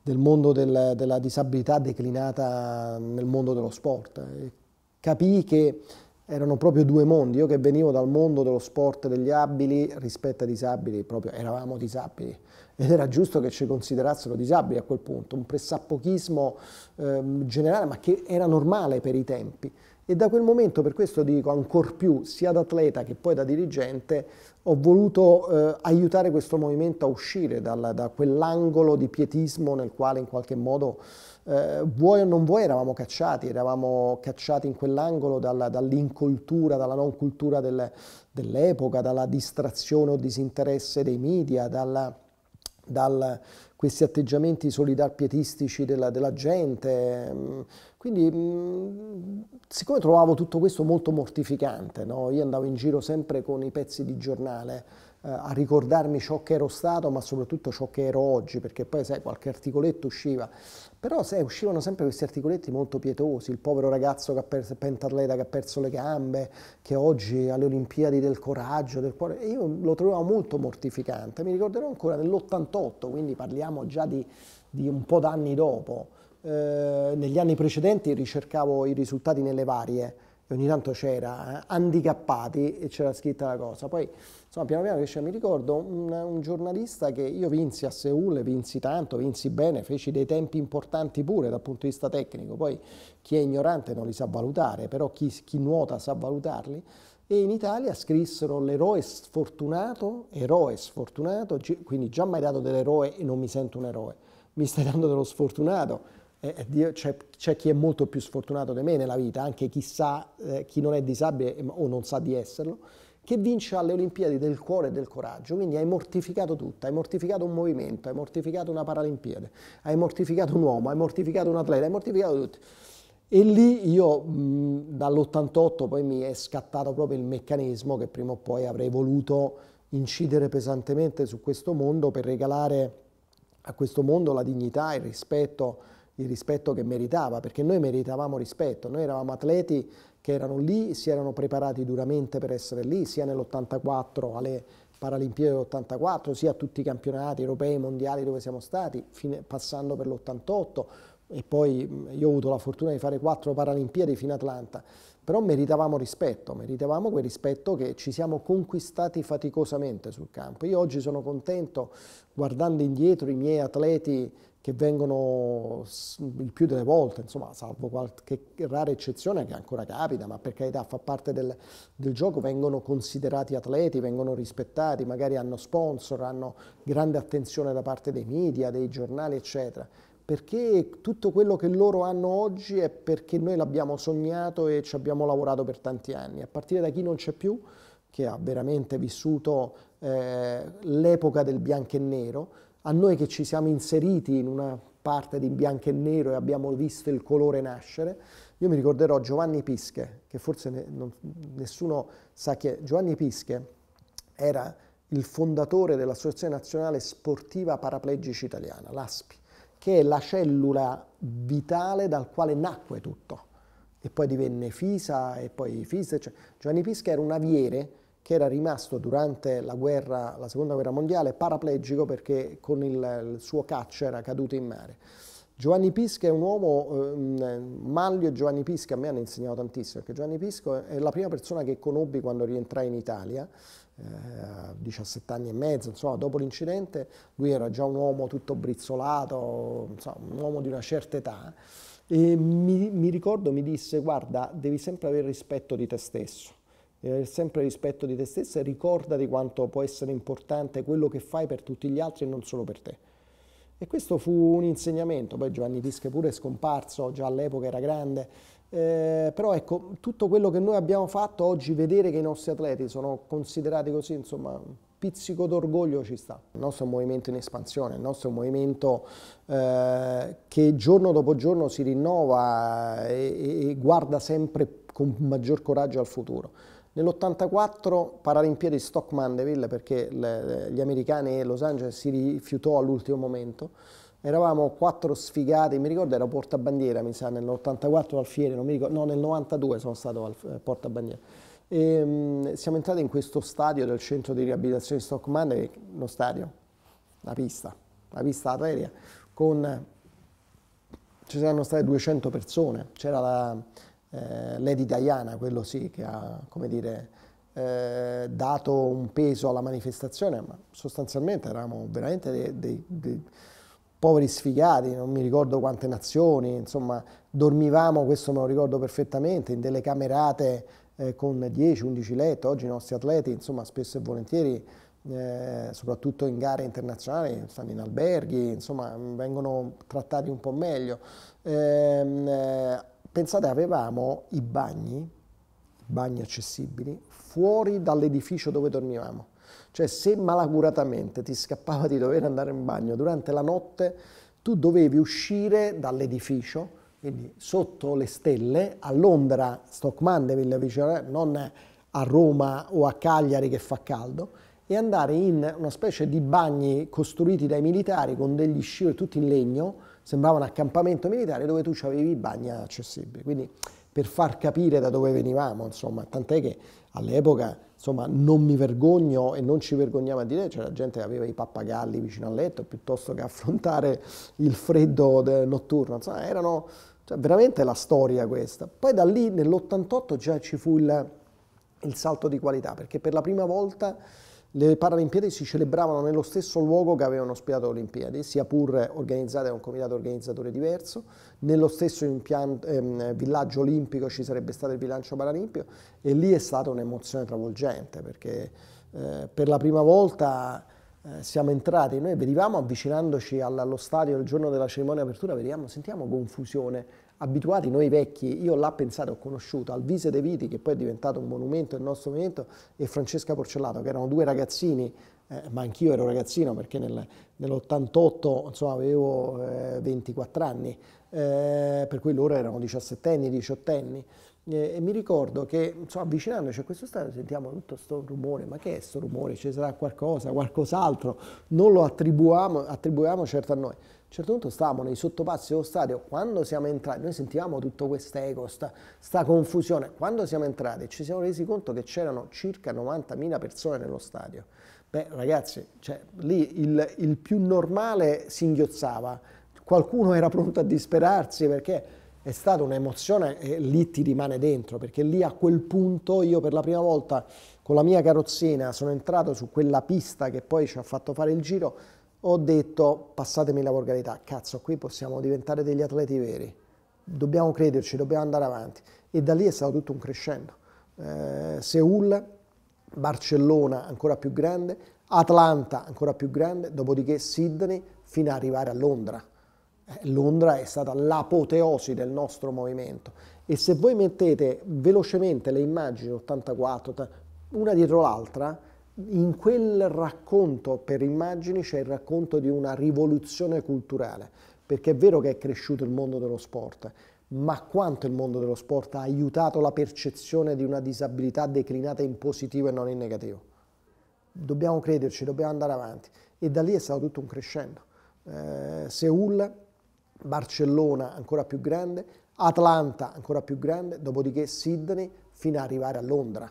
[SPEAKER 1] del mondo del, della disabilità declinata nel mondo dello sport. E capii che erano proprio due mondi, io che venivo dal mondo dello sport degli abili rispetto ai disabili, proprio eravamo disabili ed era giusto che ci considerassero disabili a quel punto, un pressappochismo eh, generale ma che era normale per i tempi. E da quel momento, per questo dico ancor più, sia da atleta che poi da dirigente, ho voluto eh, aiutare questo movimento a uscire dal, da quell'angolo di pietismo nel quale in qualche modo, eh, vuoi o non vuoi, eravamo cacciati, eravamo cacciati in quell'angolo dall'incoltura, dall dalla non cultura del, dell'epoca, dalla distrazione o disinteresse dei media, dalla, dal, questi atteggiamenti solidar pietistici della, della gente. Mh, mm, quindi, mm, siccome trovavo tutto questo molto mortificante, no? io andavo in giro sempre con i pezzi di giornale eh, a ricordarmi ciò che ero stato, ma soprattutto ciò che ero oggi, perché poi, sai, qualche articoletto usciva. Però, sai, uscivano sempre questi articoletti molto pietosi, il povero ragazzo che ha perso, pentarleta che ha perso le gambe, che oggi alle Olimpiadi del coraggio, del cuore... E io lo trovavo molto mortificante. Mi ricorderò ancora nell'88, quindi parliamo già di, di un po' d'anni dopo, eh, negli anni precedenti ricercavo i risultati nelle varie e ogni tanto c'era eh, handicappati e c'era scritta la cosa. Poi, insomma, piano piano cioè, mi ricordo un, un, giornalista che io vinsi a Seul, vinsi tanto, vinsi bene, feci dei tempi importanti pure dal punto di vista tecnico, poi chi è ignorante non li sa valutare, però chi, chi nuota sa valutarli, e in Italia scrissero l'eroe sfortunato, eroe sfortunato, quindi già mai dato dell'eroe e non mi sento un eroe, mi stai dando dello sfortunato, eh, c'è, chi è molto più sfortunato di me nella vita, anche chi, sa, eh, chi non è disabile eh, o non sa di esserlo, che vince alle Olimpiadi del cuore e del coraggio, quindi hai mortificato tutto, hai mortificato un movimento, hai mortificato una Paralimpiade, hai mortificato un uomo, hai mortificato un atleta, hai mortificato tutti. E lì io dall'88 poi mi è scattato proprio il meccanismo che prima o poi avrei voluto incidere pesantemente su questo mondo per regalare a questo mondo la dignità, il rispetto, il rispetto che meritava, perché noi meritavamo rispetto, noi eravamo atleti che erano lì, si erano preparati duramente per essere lì, sia nell'84 alle Paralimpiadi dell'84, sia a tutti i campionati europei, mondiali dove siamo stati, fine, passando per l'88 e poi io ho avuto la fortuna di fare quattro Paralimpiadi fino a Atlanta, però meritavamo rispetto, meritavamo quel rispetto che ci siamo conquistati faticosamente sul campo. Io oggi sono contento guardando indietro i miei atleti che vengono il più delle volte, insomma, salvo qualche rara eccezione che ancora capita, ma per carità fa parte del, del gioco, vengono considerati atleti, vengono rispettati, magari hanno sponsor, hanno grande attenzione da parte dei media, dei giornali, eccetera. Perché tutto quello che loro hanno oggi è perché noi l'abbiamo sognato e ci abbiamo lavorato per tanti anni. A partire da chi non c'è più, che ha veramente vissuto eh, l'epoca del bianco e nero, a noi che ci siamo inseriti in una parte di bianco e nero e abbiamo visto il colore nascere, io mi ricorderò Giovanni Pische, che forse ne, non, nessuno sa chi è. Giovanni Pische era il fondatore dell'Associazione Nazionale Sportiva Paraplegici Italiana, l'ASPI, che è la cellula vitale dal quale nacque tutto. E poi divenne FISA e poi FISA. Cioè, Giovanni Pisca era un aviere che era rimasto durante la, guerra, la seconda guerra mondiale paraplegico perché con il, il suo caccia era caduto in mare. Giovanni Pisca è un uomo, ehm, Maglio e Giovanni Pisca a me hanno insegnato tantissimo, perché Giovanni Pisco è la prima persona che conobbi quando rientrai in Italia, eh, a 17 anni e mezzo, insomma, dopo l'incidente, lui era già un uomo tutto brizzolato, insomma, un uomo di una certa età, e mi, mi ricordo mi disse guarda devi sempre avere rispetto di te stesso, eh, sempre rispetto di te stessa e ricordati quanto può essere importante quello che fai per tutti gli altri e non solo per te. E questo fu un insegnamento, poi Giovanni Pische pure è scomparso, già all'epoca era grande, eh, però ecco, tutto quello che noi abbiamo fatto oggi, vedere che i nostri atleti sono considerati così, insomma, un pizzico d'orgoglio ci sta. Il nostro è un movimento in espansione, il nostro è un movimento eh, che giorno dopo giorno si rinnova e, e guarda sempre con maggior coraggio al futuro. Nell'84 Paralimpiadi Stock Mandeville perché le, gli americani e Los Angeles si rifiutò all'ultimo momento. Eravamo quattro sfigati, mi ricordo era portabandiera, mi sa, nell'84 Alfieri, non mi ricordo, no, nel 92 sono stato al, eh, portabandiera. E, um, siamo entrati in questo stadio del centro di riabilitazione di Stock Mandeville, lo stadio, la pista, la pista aerea, con ci saranno state 200 persone, c'era la eh, Lady Diana, quello sì, che ha, come dire, eh, dato un peso alla manifestazione, ma sostanzialmente eravamo veramente dei, dei, dei poveri sfigati, non mi ricordo quante nazioni, insomma, dormivamo, questo me lo ricordo perfettamente, in delle camerate eh, con 10-11 letti, oggi i nostri atleti, insomma, spesso e volentieri, eh, soprattutto in gare internazionali, stanno in alberghi, insomma, vengono trattati un po' meglio. Ehm, eh, Pensate, avevamo i bagni, bagni accessibili, fuori dall'edificio dove dormivamo. Cioè se malaguratamente ti scappava di dover andare in bagno durante la notte, tu dovevi uscire dall'edificio, quindi sotto le stelle, a Londra, Stock Mandeville, eh, non a Roma o a Cagliari che fa caldo, e andare in una specie di bagni costruiti dai militari con degli scivoli tutti in legno, sembrava un accampamento militare dove tu avevi i bagni accessibili. Quindi per far capire da dove venivamo, insomma, tant'è che all'epoca insomma, non mi vergogno e non ci vergogniamo a dire, c'era cioè gente che aveva i pappagalli vicino al letto piuttosto che affrontare il freddo notturno, insomma, erano cioè, veramente la storia questa. Poi da lì nell'88 già ci fu il, il salto di qualità, perché per la prima volta le Paralimpiadi si celebravano nello stesso luogo che avevano ospitato le Olimpiadi, sia pur organizzate da un comitato organizzatore diverso, nello stesso impianto, ehm, villaggio olimpico ci sarebbe stato il bilancio paralimpico e lì è stata un'emozione travolgente perché eh, per la prima volta eh, siamo entrati, noi vedevamo avvicinandoci allo stadio il giorno della cerimonia apertura, vediamo, sentiamo confusione abituati noi vecchi, io là pensate ho conosciuto Alvise De Viti che poi è diventato un monumento del nostro movimento e Francesca Porcellato che erano due ragazzini, eh, ma anch'io ero ragazzino perché nel, nell'88 insomma, avevo eh, 24 anni, eh, per cui loro erano 17 anni, 18 anni. E, mi ricordo che insomma, avvicinandoci a questo stadio sentiamo tutto questo rumore, ma che è questo rumore? Ci sarà qualcosa, qualcos'altro? Non lo attribuiamo certo a noi a un certo punto stavamo nei sottopassi dello stadio, quando siamo entrati, noi sentivamo tutto questo eco, questa confusione, quando siamo entrati ci siamo resi conto che c'erano circa 90.000 persone nello stadio. Beh ragazzi, cioè, lì il, il, più normale singhiozzava, qualcuno era pronto a disperarsi perché è stata un'emozione e lì ti rimane dentro, perché lì a quel punto io per la prima volta con la mia carrozzina sono entrato su quella pista che poi ci ha fatto fare il giro ho detto, passatemi la volgarità, cazzo, qui possiamo diventare degli atleti veri, dobbiamo crederci, dobbiamo andare avanti. E da lì è stato tutto un crescendo. Eh, Seul, Barcellona ancora più grande, Atlanta ancora più grande, dopodiché Sydney fino ad arrivare a Londra. Eh, Londra è stata l'apoteosi del nostro movimento e se voi mettete velocemente le immagini 84, una dietro l'altra, in quel racconto per immagini c'è il racconto di una rivoluzione culturale, perché è vero che è cresciuto il mondo dello sport, ma quanto il mondo dello sport ha aiutato la percezione di una disabilità declinata in positivo e non in negativo. Dobbiamo crederci, dobbiamo andare avanti. E da lì è stato tutto un crescendo. Eh, Seul, Barcellona ancora più grande, Atlanta ancora più grande, dopodiché Sydney fino ad arrivare a Londra.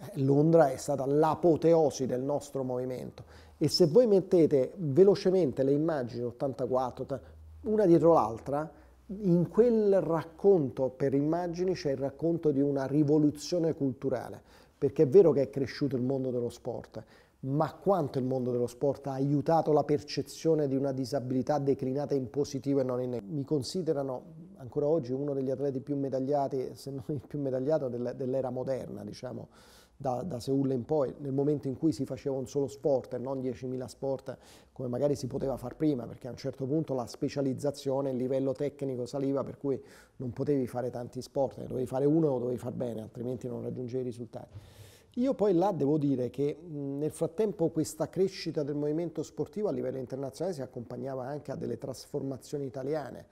[SPEAKER 1] Eh, Londra è stata l'apoteosi del nostro movimento e se voi mettete velocemente le immagini 84 una dietro l'altra, in quel racconto per immagini c'è il racconto di una rivoluzione culturale, perché è vero che è cresciuto il mondo dello sport, ma quanto il mondo dello sport ha aiutato la percezione di una disabilità declinata in positivo e non in negativo. Mi considerano ancora oggi uno degli atleti più medagliati, se non il più medagliato dell'era moderna, diciamo da, da Seul in poi, nel momento in cui si faceva un solo sport e non 10.000 sport come magari si poteva far prima, perché a un certo punto la specializzazione, il livello tecnico saliva, per cui non potevi fare tanti sport, ne dovevi fare uno e lo dovevi far bene, altrimenti non raggiungevi i risultati. Io poi là devo dire che nel frattempo questa crescita del movimento sportivo a livello internazionale si accompagnava anche a delle trasformazioni italiane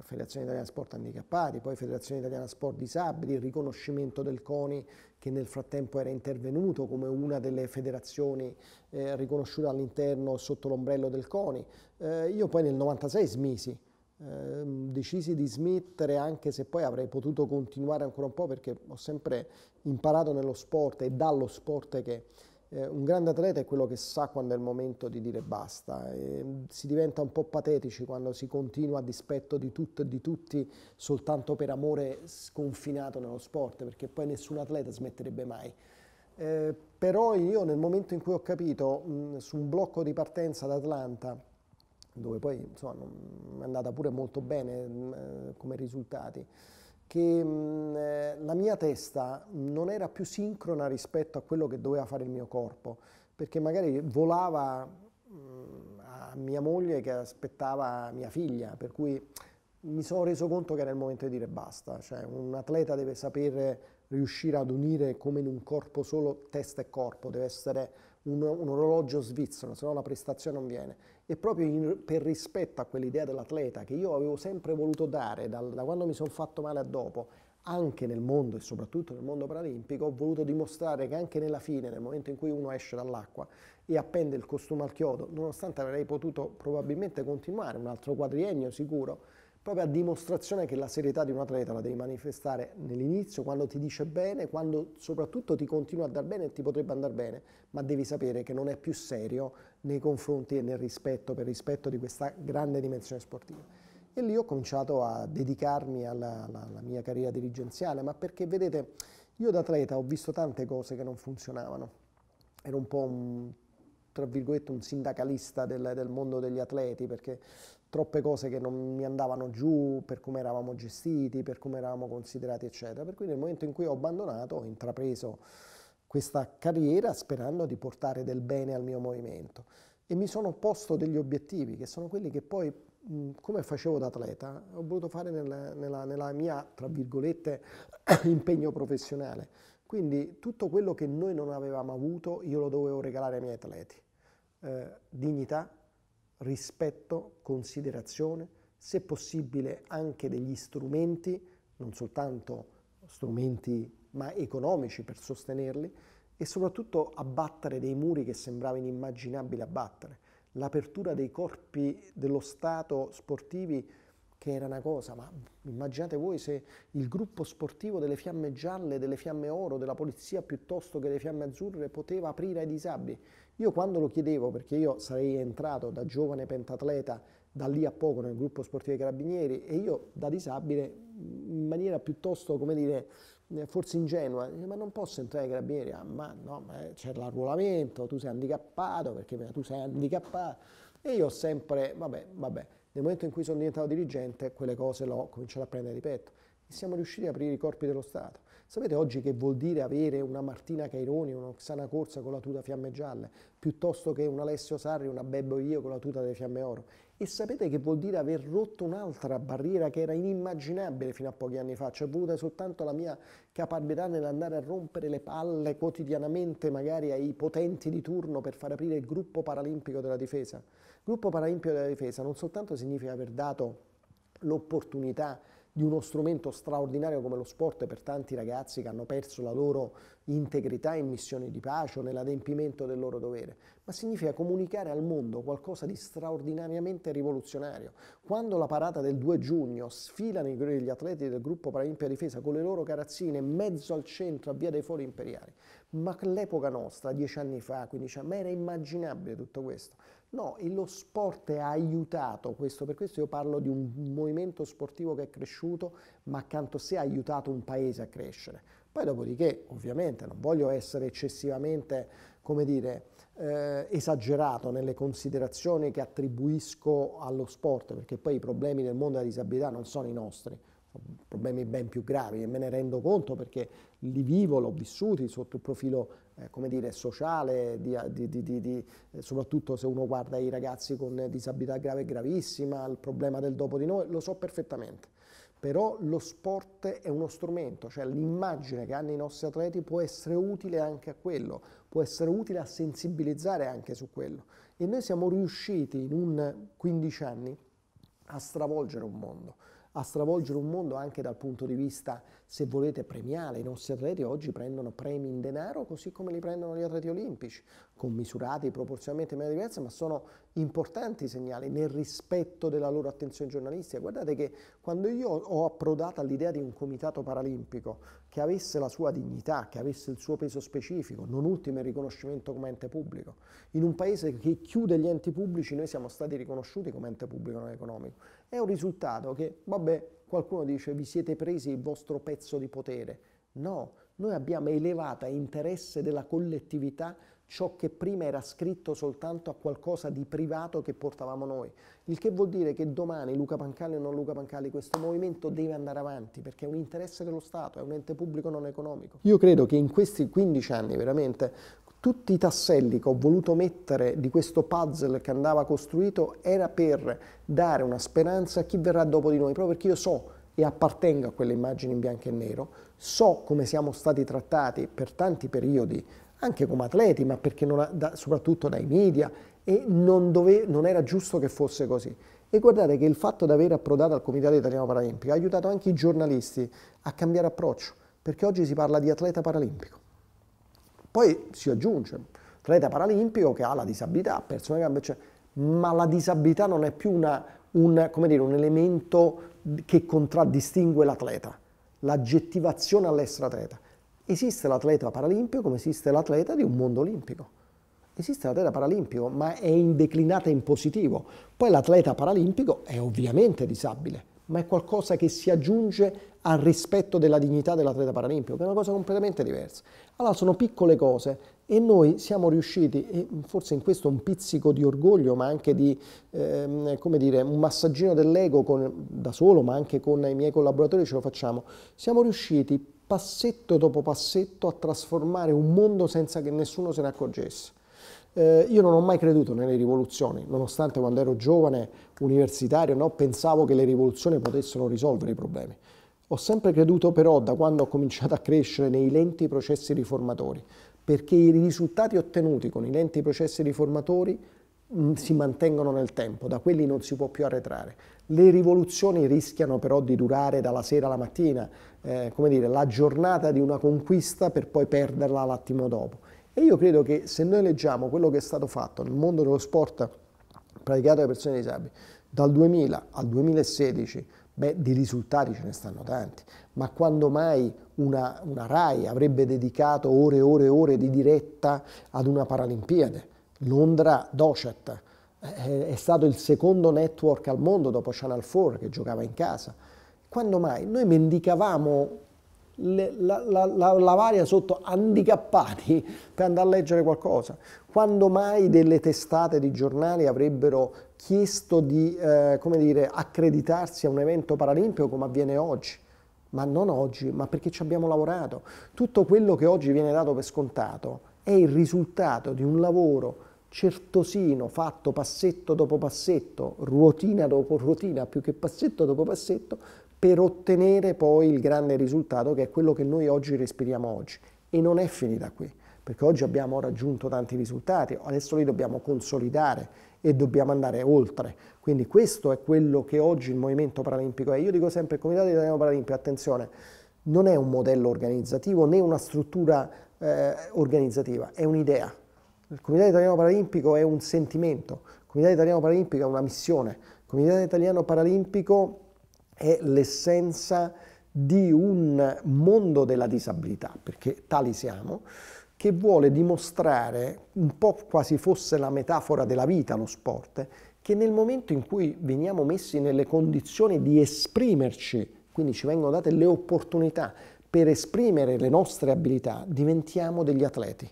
[SPEAKER 1] Federazione Italiana Sport Handicappati, poi Federazione Italiana Sport Disabili, il riconoscimento del CONI che nel frattempo era intervenuto come una delle federazioni eh, riconosciute all'interno sotto l'ombrello del CONI. Eh, io poi nel 96 smisi, eh, decisi di smettere anche se poi avrei potuto continuare ancora un po' perché ho sempre imparato nello sport e dallo sport che eh, un grande atleta è quello che sa quando è il momento di dire basta. E eh, si diventa un po' patetici quando si continua a dispetto di tutto e di tutti soltanto per amore sconfinato nello sport, perché poi nessun atleta smetterebbe mai. Eh, però io nel momento in cui ho capito mh, su un blocco di partenza ad Atlanta, dove poi insomma, è andata pure molto bene mh, eh, come risultati, che mh, eh, la mia testa non era più sincrona rispetto a quello che doveva fare il mio corpo, perché magari volava mh, a mia moglie che aspettava mia figlia, per cui mi sono reso conto che era il momento di dire basta, cioè un atleta deve sapere riuscire ad unire come in un corpo solo testa e corpo, deve essere un, un orologio svizzero, se no la prestazione non viene. E proprio in, per rispetto a quell'idea dell'atleta che io avevo sempre voluto dare dal, da quando mi sono fatto male a dopo, anche nel mondo e soprattutto nel mondo paralimpico, ho voluto dimostrare che anche nella fine, nel momento in cui uno esce dall'acqua e appende il costume al chiodo, nonostante avrei potuto probabilmente continuare un altro quadriennio sicuro, proprio a dimostrazione che la serietà di un atleta la devi manifestare nell'inizio, quando ti dice bene, quando soprattutto ti continua a dar bene e ti potrebbe andare bene, ma devi sapere che non è più serio nei confronti e nel rispetto, per rispetto di questa grande dimensione sportiva. E lì ho cominciato a dedicarmi alla, alla, alla mia carriera dirigenziale, ma perché vedete, io da atleta ho visto tante cose che non funzionavano, ero un po' un tra virgolette un sindacalista del, del, mondo degli atleti perché troppe cose che non mi andavano giù per come eravamo gestiti, per come eravamo considerati, eccetera. Per cui nel momento in cui ho abbandonato ho intrapreso questa carriera sperando di portare del bene al mio movimento e mi sono posto degli obiettivi che sono quelli che poi, come facevo da atleta, ho voluto fare nella, nella, nella mia, tra virgolette, impegno professionale. Quindi tutto quello che noi non avevamo avuto io lo dovevo regalare ai miei atleti. Eh, dignità, rispetto, considerazione, se possibile anche degli strumenti, non soltanto strumenti ma economici per sostenerli e soprattutto abbattere dei muri che sembrava inimmaginabile abbattere. L'apertura dei corpi dello Stato sportivi che era una cosa, ma immaginate voi se il gruppo sportivo delle fiamme gialle, delle fiamme oro, della polizia piuttosto che delle fiamme azzurre poteva aprire ai disabili. Io quando lo chiedevo, perché io sarei entrato da giovane pentatleta da lì a poco nel gruppo sportivo dei carabinieri e io da disabile in maniera piuttosto, come dire, eh, forse ingenua, ma non posso entrare ai carabinieri, ah, ma no, eh, c'è l'arruolamento, tu sei handicappato perché tu sei handicappato e io ho sempre, vabbè, vabbè, nel momento in cui sono diventato dirigente quelle cose l'ho cominciato a prendere di petto e siamo riusciti a aprire i corpi dello Stato. Sapete oggi che vuol dire avere una Martina Caironi, una Oxana Corsa con la tuta fiamme gialle, piuttosto che un Alessio Sarri, una Bebbo io con la tuta delle fiamme oro? E sapete che vuol dire aver rotto un'altra barriera che era inimmaginabile fino a pochi anni fa, cioè è voluta soltanto la mia capacità nell'andare a rompere le palle quotidianamente magari ai potenti di turno per far aprire il gruppo paralimpico della difesa. Il gruppo paralimpico della difesa non soltanto significa aver dato l'opportunità di uno strumento straordinario come lo sport per tanti ragazzi che hanno perso la loro integrità in missioni di pace o nell'adempimento del loro dovere, ma significa comunicare al mondo qualcosa di straordinariamente rivoluzionario. Quando la parata del 2 giugno sfilano gli atleti del gruppo Paralimpia Difesa con le loro carazzine in mezzo al centro a Via dei Fori Imperiali, ma l'epoca nostra, dieci anni fa, 15 anni, fa, era immaginabile tutto questo. No, e lo sport ha aiutato questo, per questo io parlo di un movimento sportivo che è cresciuto, ma accanto a sé ha aiutato un paese a crescere. Poi dopodiché, ovviamente, non voglio essere eccessivamente, come dire, eh, esagerato nelle considerazioni che attribuisco allo sport, perché poi i problemi del mondo della disabilità non sono i nostri, sono problemi ben più gravi e me ne rendo conto perché li vivo, l'ho vissuti sotto il profilo eh, come dire, sociale, di, di, di, soprattutto se uno guarda i ragazzi con disabilità grave e gravissima, il problema del dopo di noi, lo so perfettamente. Però lo sport è uno strumento, cioè l'immagine che hanno i nostri atleti può essere utile anche a quello, può essere utile a sensibilizzare anche su quello. E noi siamo riusciti in un 15 anni a stravolgere un mondo a stravolgere un mondo anche dal punto di vista, se volete, premiale. I nostri atleti oggi prendono premi in denaro così come li prendono gli atleti olimpici, commisurati proporzionalmente in maniera diversa, ma sono importanti segnali nel rispetto della loro attenzione giornalistica. Guardate che quando io ho approdato all'idea di un comitato paralimpico che avesse la sua dignità, che avesse il suo peso specifico, non ultimo il riconoscimento come ente pubblico, in un paese che chiude gli enti pubblici noi siamo stati riconosciuti come ente pubblico non economico è un risultato che, vabbè, qualcuno dice vi siete presi il vostro pezzo di potere. No, noi abbiamo elevato a interesse della collettività ciò che prima era scritto soltanto a qualcosa di privato che portavamo noi. Il che vuol dire che domani Luca Pancali o non Luca Pancali, questo movimento deve andare avanti perché è un interesse dello Stato, è un ente pubblico non economico. Io credo che in questi 15 anni veramente tutti i tasselli che ho voluto mettere di questo puzzle che andava costruito era per dare una speranza a chi verrà dopo di noi, proprio perché io so e appartengo a quelle immagini in bianco e nero, so come siamo stati trattati per tanti periodi, anche come atleti, ma perché ha, da, soprattutto dai media, e non, dove, non era giusto che fosse così. E guardate che il fatto di aver approdato al Comitato Italiano Paralimpico ha aiutato anche i giornalisti a cambiare approccio, perché oggi si parla di atleta paralimpico poi si aggiunge atleta paralimpico che ha la disabilità, persone che invece, ma la disabilità non è più una, un, dire, un elemento che contraddistingue l'atleta, l'aggettivazione all'essere atleta. Esiste l'atleta paralimpico come esiste l'atleta di un mondo olimpico. Esiste l'atleta paralimpico, ma è indeclinata in positivo. Poi l'atleta paralimpico è ovviamente disabile, ma è qualcosa che si aggiunge al rispetto della dignità dell'atleta paralimpico, che è una cosa completamente diversa. Allora sono piccole cose e noi siamo riusciti, e forse in questo un pizzico di orgoglio, ma anche di, ehm, come dire, un massaggino dell'ego con, da solo, ma anche con i miei collaboratori ce lo facciamo, siamo riusciti passetto dopo passetto a trasformare un mondo senza che nessuno se ne accorgesse. Eh, io non ho mai creduto nelle rivoluzioni, nonostante quando ero giovane, universitario, no, pensavo che le rivoluzioni potessero risolvere i problemi. Ho sempre creduto però, da quando ho cominciato a crescere, nei lenti processi riformatori, perché i risultati ottenuti con i lenti processi riformatori mh, mm, si mantengono nel tempo, da quelli non si può più arretrare. Le rivoluzioni rischiano però di durare dalla sera alla mattina, eh, come dire, la giornata di una conquista per poi perderla l'attimo dopo e io credo che se noi leggiamo quello che è stato fatto nel mondo dello sport praticato da persone disabili dal 2000 al 2016, beh, di risultati ce ne stanno tanti, ma quando mai una, una RAI avrebbe dedicato ore e ore e ore di diretta ad una Paralimpiade? Londra Docet eh, eh, è stato il secondo network al mondo dopo Channel 4 che giocava in casa. Quando mai? Noi mendicavamo le, la, la, la, la varia sotto handicappati per andare a leggere qualcosa. Quando mai delle testate di giornali avrebbero chiesto di eh, dire, accreditarsi a un evento paralimpico come avviene oggi? Ma non oggi, ma perché ci abbiamo lavorato. Tutto quello che oggi viene dato per scontato è il risultato di un lavoro certosino fatto passetto dopo passetto, ruotina dopo ruotina, più che passetto dopo passetto, per ottenere poi il grande risultato che è quello che noi oggi respiriamo oggi. E non è finita qui, perché oggi abbiamo raggiunto tanti risultati, adesso li dobbiamo consolidare e dobbiamo andare oltre. Quindi questo è quello che oggi il Movimento Paralimpico è. Io dico sempre, il Comitato Italiano Paralimpico, attenzione, non è un modello organizzativo né una struttura eh, organizzativa, è un'idea. Il Comitato Italiano Paralimpico è un sentimento, il Comitato Italiano Paralimpico è una missione, il Comitato Italiano Paralimpico è l'essenza di un mondo della disabilità, perché tali siamo, che vuole dimostrare, un po' quasi fosse la metafora della vita, lo sport, che nel momento in cui veniamo messi nelle condizioni di esprimerci, quindi ci vengono date le opportunità per esprimere le nostre abilità, diventiamo degli atleti.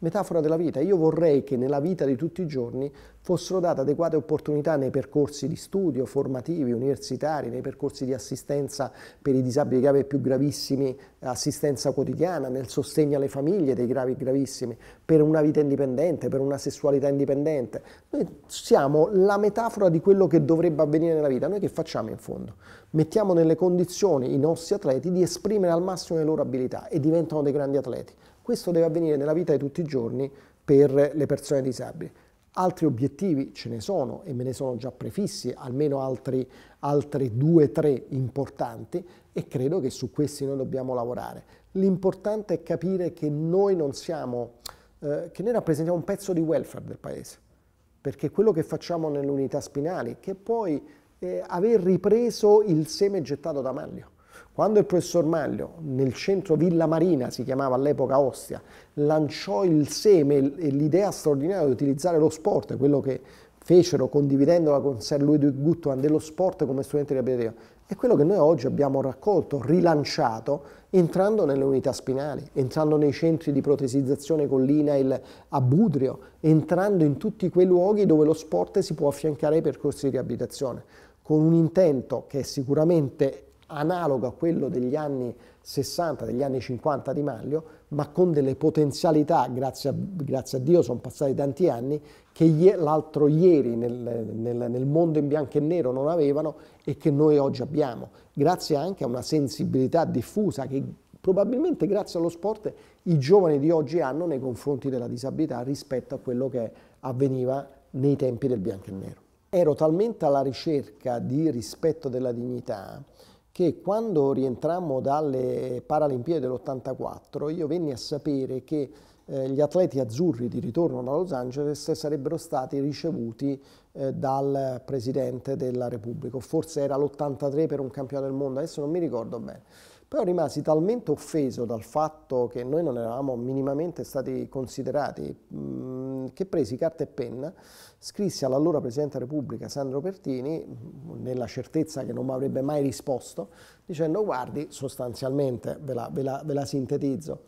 [SPEAKER 1] Metafora della vita, io vorrei che nella vita di tutti i giorni fossero date adeguate opportunità nei percorsi di studio, formativi, universitari, nei percorsi di assistenza per i disabili gravi e più gravissimi, assistenza quotidiana, nel sostegno alle famiglie dei gravi e gravissimi, per una vita indipendente, per una sessualità indipendente. Noi siamo la metafora di quello che dovrebbe avvenire nella vita. Noi che facciamo in fondo? Mettiamo nelle condizioni i nostri atleti di esprimere al massimo le loro abilità e diventano dei grandi atleti. Questo deve avvenire nella vita di tutti i giorni per le persone disabili. Altri obiettivi ce ne sono e me ne sono già prefissi, almeno altri, altri due, tre importanti e credo che su questi noi dobbiamo lavorare. L'importante è capire che noi non siamo, eh, che noi rappresentiamo un pezzo di welfare del paese, perché quello che facciamo nell'unità spinali, che poi eh, aver ripreso il seme gettato da Maglio. Quando il professor Maglio, nel centro Villa Marina, si chiamava all'epoca Ostia, lanciò il seme e l'idea straordinaria di utilizzare lo sport, quello che fecero condividendola con Sir Luigi Guttuan dello sport come strumento di abitazione, è quello che noi oggi abbiamo raccolto, rilanciato, entrando nelle unità spinali, entrando nei centri di protesizzazione con l'INAIL a Budrio, entrando in tutti quei luoghi dove lo sport si può affiancare ai percorsi di riabilitazione, con un intento che è sicuramente analogo a quello degli anni 60, degli anni 50 di Maglio, ma con delle potenzialità, grazie a, grazie a Dio sono passati tanti anni, che l'altro ieri nel, nel, nel mondo in bianco e nero non avevano e che noi oggi abbiamo, grazie anche a una sensibilità diffusa che probabilmente grazie allo sport i giovani di oggi hanno nei confronti della disabilità rispetto a quello che avveniva nei tempi del bianco e nero. Ero talmente alla ricerca di rispetto della dignità che quando rientrammo dalle Paralimpiadi dell'84 io venni a sapere che eh, gli atleti azzurri di ritorno da Los Angeles sarebbero stati ricevuti eh, dal Presidente della Repubblica, forse era l'83 per un campione del mondo, adesso non mi ricordo bene. Però rimasi talmente offeso dal fatto che noi non eravamo minimamente stati considerati mm, che presi carta e penna, scrissi all'allora Presidente della Repubblica Sandro Pertini, nella certezza che non mi avrebbe mai risposto, dicendo guardi, sostanzialmente, ve la, ve la, ve la sintetizzo,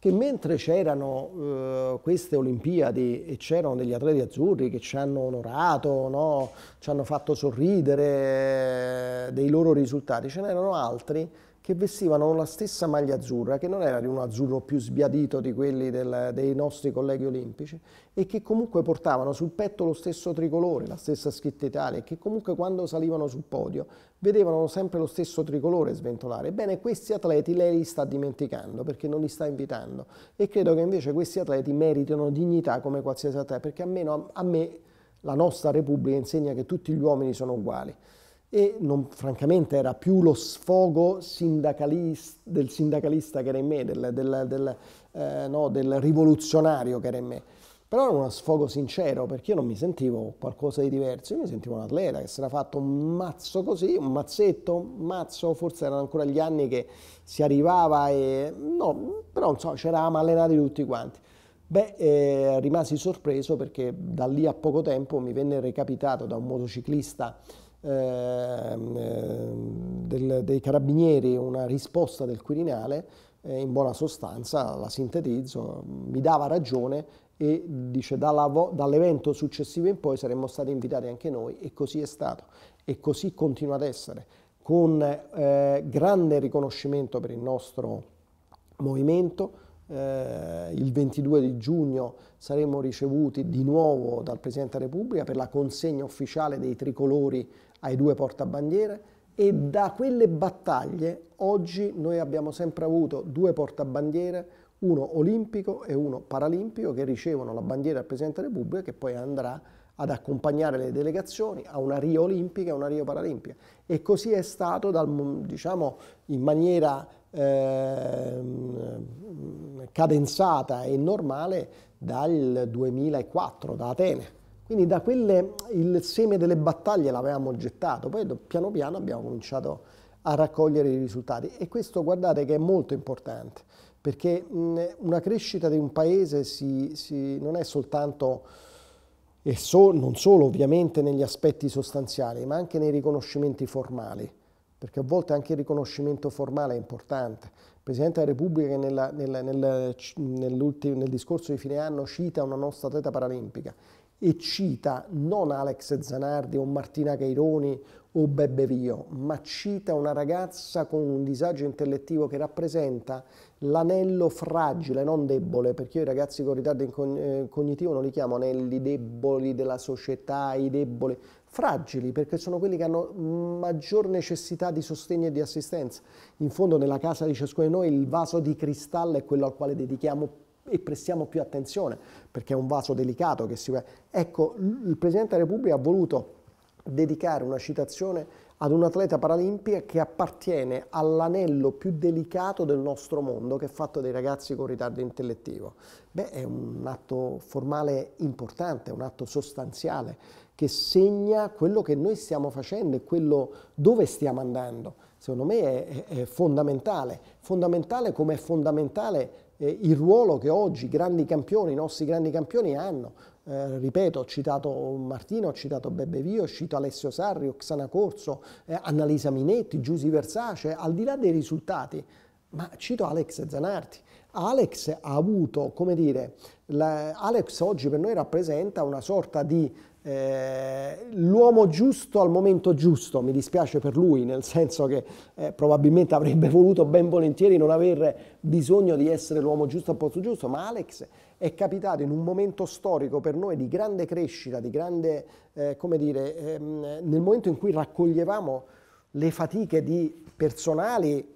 [SPEAKER 1] che mentre c'erano eh, queste Olimpiadi e c'erano degli atleti azzurri che ci hanno onorato, no? ci hanno fatto sorridere eh, dei loro risultati, ce n'erano altri che vestivano la stessa maglia azzurra, che non era di un azzurro più sbiadito di quelli del, dei nostri colleghi olimpici, e che comunque portavano sul petto lo stesso tricolore, la stessa scritta Italia, e che comunque quando salivano sul podio vedevano sempre lo stesso tricolore sventolare. Ebbene, questi atleti lei li sta dimenticando perché non li sta invitando e credo che invece questi atleti meritino dignità come qualsiasi atleta, perché almeno a me la nostra Repubblica insegna che tutti gli uomini sono uguali e non, francamente era più lo sfogo sindacalista, del sindacalista che era in me, del, del, del, eh, no, del rivoluzionario che era in me. Però era uno sfogo sincero perché io non mi sentivo qualcosa di diverso, io mi sentivo un atleta che si era fatto un mazzo così, un mazzetto, un mazzo, forse erano ancora gli anni che si arrivava e no, però non so, c'eravamo allenati tutti quanti. Beh, eh, rimasi sorpreso perché da lì a poco tempo mi venne recapitato da un motociclista Ehm, ehm, del, dei carabinieri una risposta del Quirinale, eh, in buona sostanza, la sintetizzo, mi dava ragione e dice dall'evento successivo in poi saremmo stati invitati anche noi e così è stato e così continua ad essere con eh, grande riconoscimento per il nostro movimento. Eh, il 22 di giugno saremo ricevuti di nuovo dal Presidente della Repubblica per la consegna ufficiale dei tricolori ai due portabandiere e da quelle battaglie oggi noi abbiamo sempre avuto due portabandiere, uno olimpico e uno paralimpico che ricevono la bandiera del Presidente della Repubblica che poi andrà ad accompagnare le delegazioni a una Rio olimpica e una Rio paralimpica. E così è stato dal, diciamo, in maniera eh, cadenzata e normale dal 2004, da Atene. Quindi da quelle il seme delle battaglie l'avevamo gettato, poi piano piano abbiamo cominciato a raccogliere i risultati e questo guardate che è molto importante perché una crescita di un paese si, si, non è soltanto e so, non solo ovviamente negli aspetti sostanziali ma anche nei riconoscimenti formali perché a volte anche il riconoscimento formale è importante. Il Presidente della Repubblica nella, nella, nel, nel discorso di fine anno cita una nostra atleta paralimpica e cita non Alex Zanardi o Martina Caironi o Bebe Vio, ma cita una ragazza con un disagio intellettivo che rappresenta l'anello fragile, non debole, perché io i ragazzi con ritardo eh, cognitivo non li chiamo anelli deboli della società, i deboli, fragili, perché sono quelli che hanno maggior necessità di sostegno e di assistenza. In fondo nella casa di ciascuno di noi il vaso di cristallo è quello al quale dedichiamo e prestiamo più attenzione perché è un vaso delicato che si... Ecco, il Presidente della Repubblica ha voluto dedicare una citazione ad un atleta paralimpica che appartiene all'anello più delicato del nostro mondo, che è fatto dei ragazzi con ritardo intellettivo. Beh, è un atto formale importante, un atto sostanziale, che segna quello che noi stiamo facendo e quello dove stiamo andando. Secondo me è, è fondamentale, fondamentale come è fondamentale eh, il ruolo che oggi i grandi campioni, i nostri grandi campioni hanno. Eh, ripeto, ho citato Martino, ho citato Bebbevio, ho citato Alessio Sarri, Oxana Corso, eh, Annalisa Minetti, Giusy Versace, al di là dei risultati, ma cito Alex Zanarti. Alex ha avuto, come dire, la, Alex oggi per noi rappresenta una sorta di eh, l'uomo giusto al momento giusto, mi dispiace per lui, nel senso che eh, probabilmente avrebbe voluto ben volentieri non aver bisogno di essere l'uomo giusto al posto giusto, ma Alex è capitato in un momento storico per noi di grande crescita, di grande, eh, come dire, ehm, nel momento in cui raccoglievamo le fatiche di personali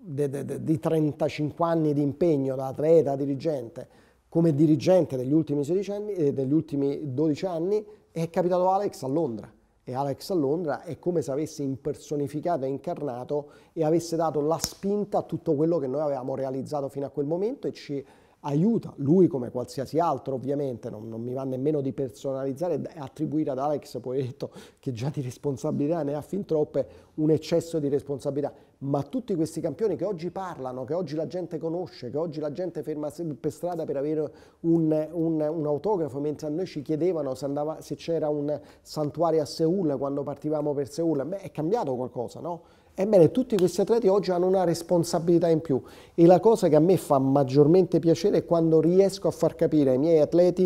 [SPEAKER 1] di 35 anni di impegno da atleta, dirigente, come dirigente degli ultimi, anni, eh, degli ultimi 12 anni è capitato Alex a Londra e Alex a Londra è come se avesse impersonificato e incarnato e avesse dato la spinta a tutto quello che noi avevamo realizzato fino a quel momento e ci aiuta, lui come qualsiasi altro ovviamente, non, non mi va nemmeno di personalizzare e attribuire ad Alex Poiretto, che già di responsabilità ne ha fin troppe, un eccesso di responsabilità, ma tutti questi campioni che oggi parlano, che oggi la gente conosce, che oggi la gente ferma per strada per avere un, un, un autografo, mentre a noi ci chiedevano se, andava, se c'era un santuario a Seul quando partivamo per Seul, beh è cambiato qualcosa, no? Ebbene, tutti questi atleti oggi hanno una responsabilità in più e la cosa che a me fa maggiormente piacere è quando riesco a far capire ai miei atleti,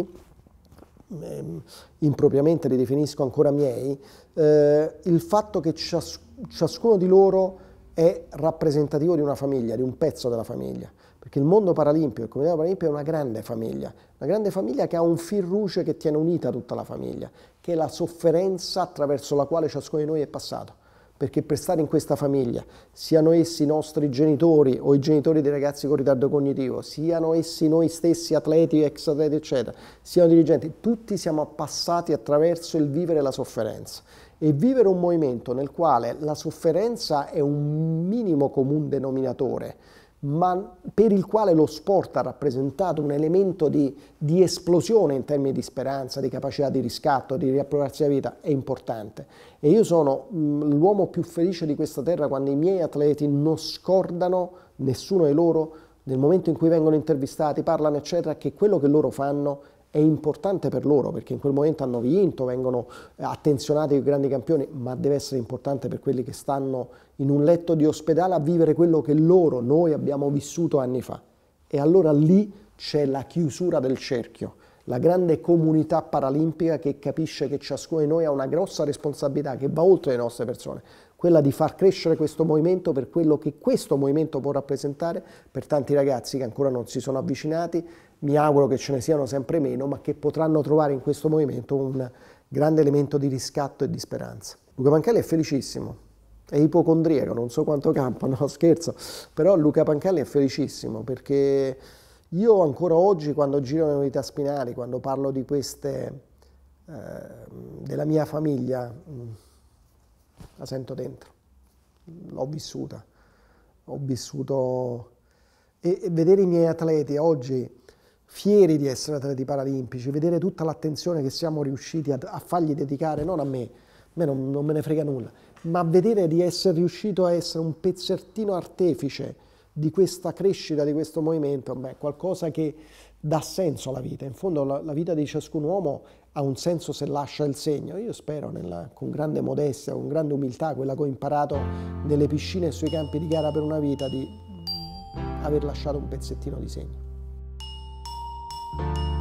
[SPEAKER 1] ehm, impropriamente li definisco ancora miei, eh, il fatto che cias ciascuno di loro è rappresentativo di una famiglia, di un pezzo della famiglia. Perché il mondo paralimpico, il Comitato Paralimpico è una grande famiglia, una grande famiglia che ha un fil rouge che tiene unita tutta la famiglia, che è la sofferenza attraverso la quale ciascuno di noi è passato perché per stare in questa famiglia, siano essi i nostri genitori o i genitori dei ragazzi con ritardo cognitivo, siano essi noi stessi atleti, ex atleti, eccetera, siano dirigenti, tutti siamo passati attraverso il vivere la sofferenza. E vivere un movimento nel quale la sofferenza è un minimo comune denominatore, ma per il quale lo sport ha rappresentato un elemento di, di, esplosione in termini di speranza, di capacità di riscatto, di riappropriarsi la vita, è importante. E io sono mm, l'uomo più felice di questa terra quando i miei atleti non scordano, nessuno di loro, nel momento in cui vengono intervistati, parlano, eccetera, che quello che loro fanno è importante per loro perché in quel momento hanno vinto, vengono eh, attenzionati i grandi campioni, ma deve essere importante per quelli che stanno in un letto di ospedale a vivere quello che loro, noi abbiamo vissuto anni fa. E allora lì c'è la chiusura del cerchio, la grande comunità paralimpica che capisce che ciascuno di noi ha una grossa responsabilità che va oltre le nostre persone, quella di far crescere questo movimento per quello che questo movimento può rappresentare per tanti ragazzi che ancora non si sono avvicinati, mi auguro che ce ne siano sempre meno, ma che potranno trovare in questo movimento un grande elemento di riscatto e di speranza. Luca Pancalli è felicissimo, è ipocondriaco, non so quanto campa, no scherzo, però Luca Pancalli è felicissimo perché io ancora oggi quando giro le novità spinali, quando parlo di queste, eh, della mia famiglia, mm, la sento dentro, l'ho vissuta, ho vissuto e, e vedere i miei atleti oggi fieri di essere atleti paralimpici, vedere tutta l'attenzione che siamo riusciti a, a, fargli dedicare, non a me, a me non, non me ne frega nulla, ma vedere di essere riuscito a essere un pezzettino artefice di questa crescita, di questo movimento, beh, qualcosa che dà senso alla vita. In fondo la, la, vita di ciascun uomo ha un senso se lascia il segno. Io spero nella, con grande modestia, con grande umiltà, quella che ho imparato nelle piscine e sui campi di gara per una vita, di aver lasciato un pezzettino di segno. thank you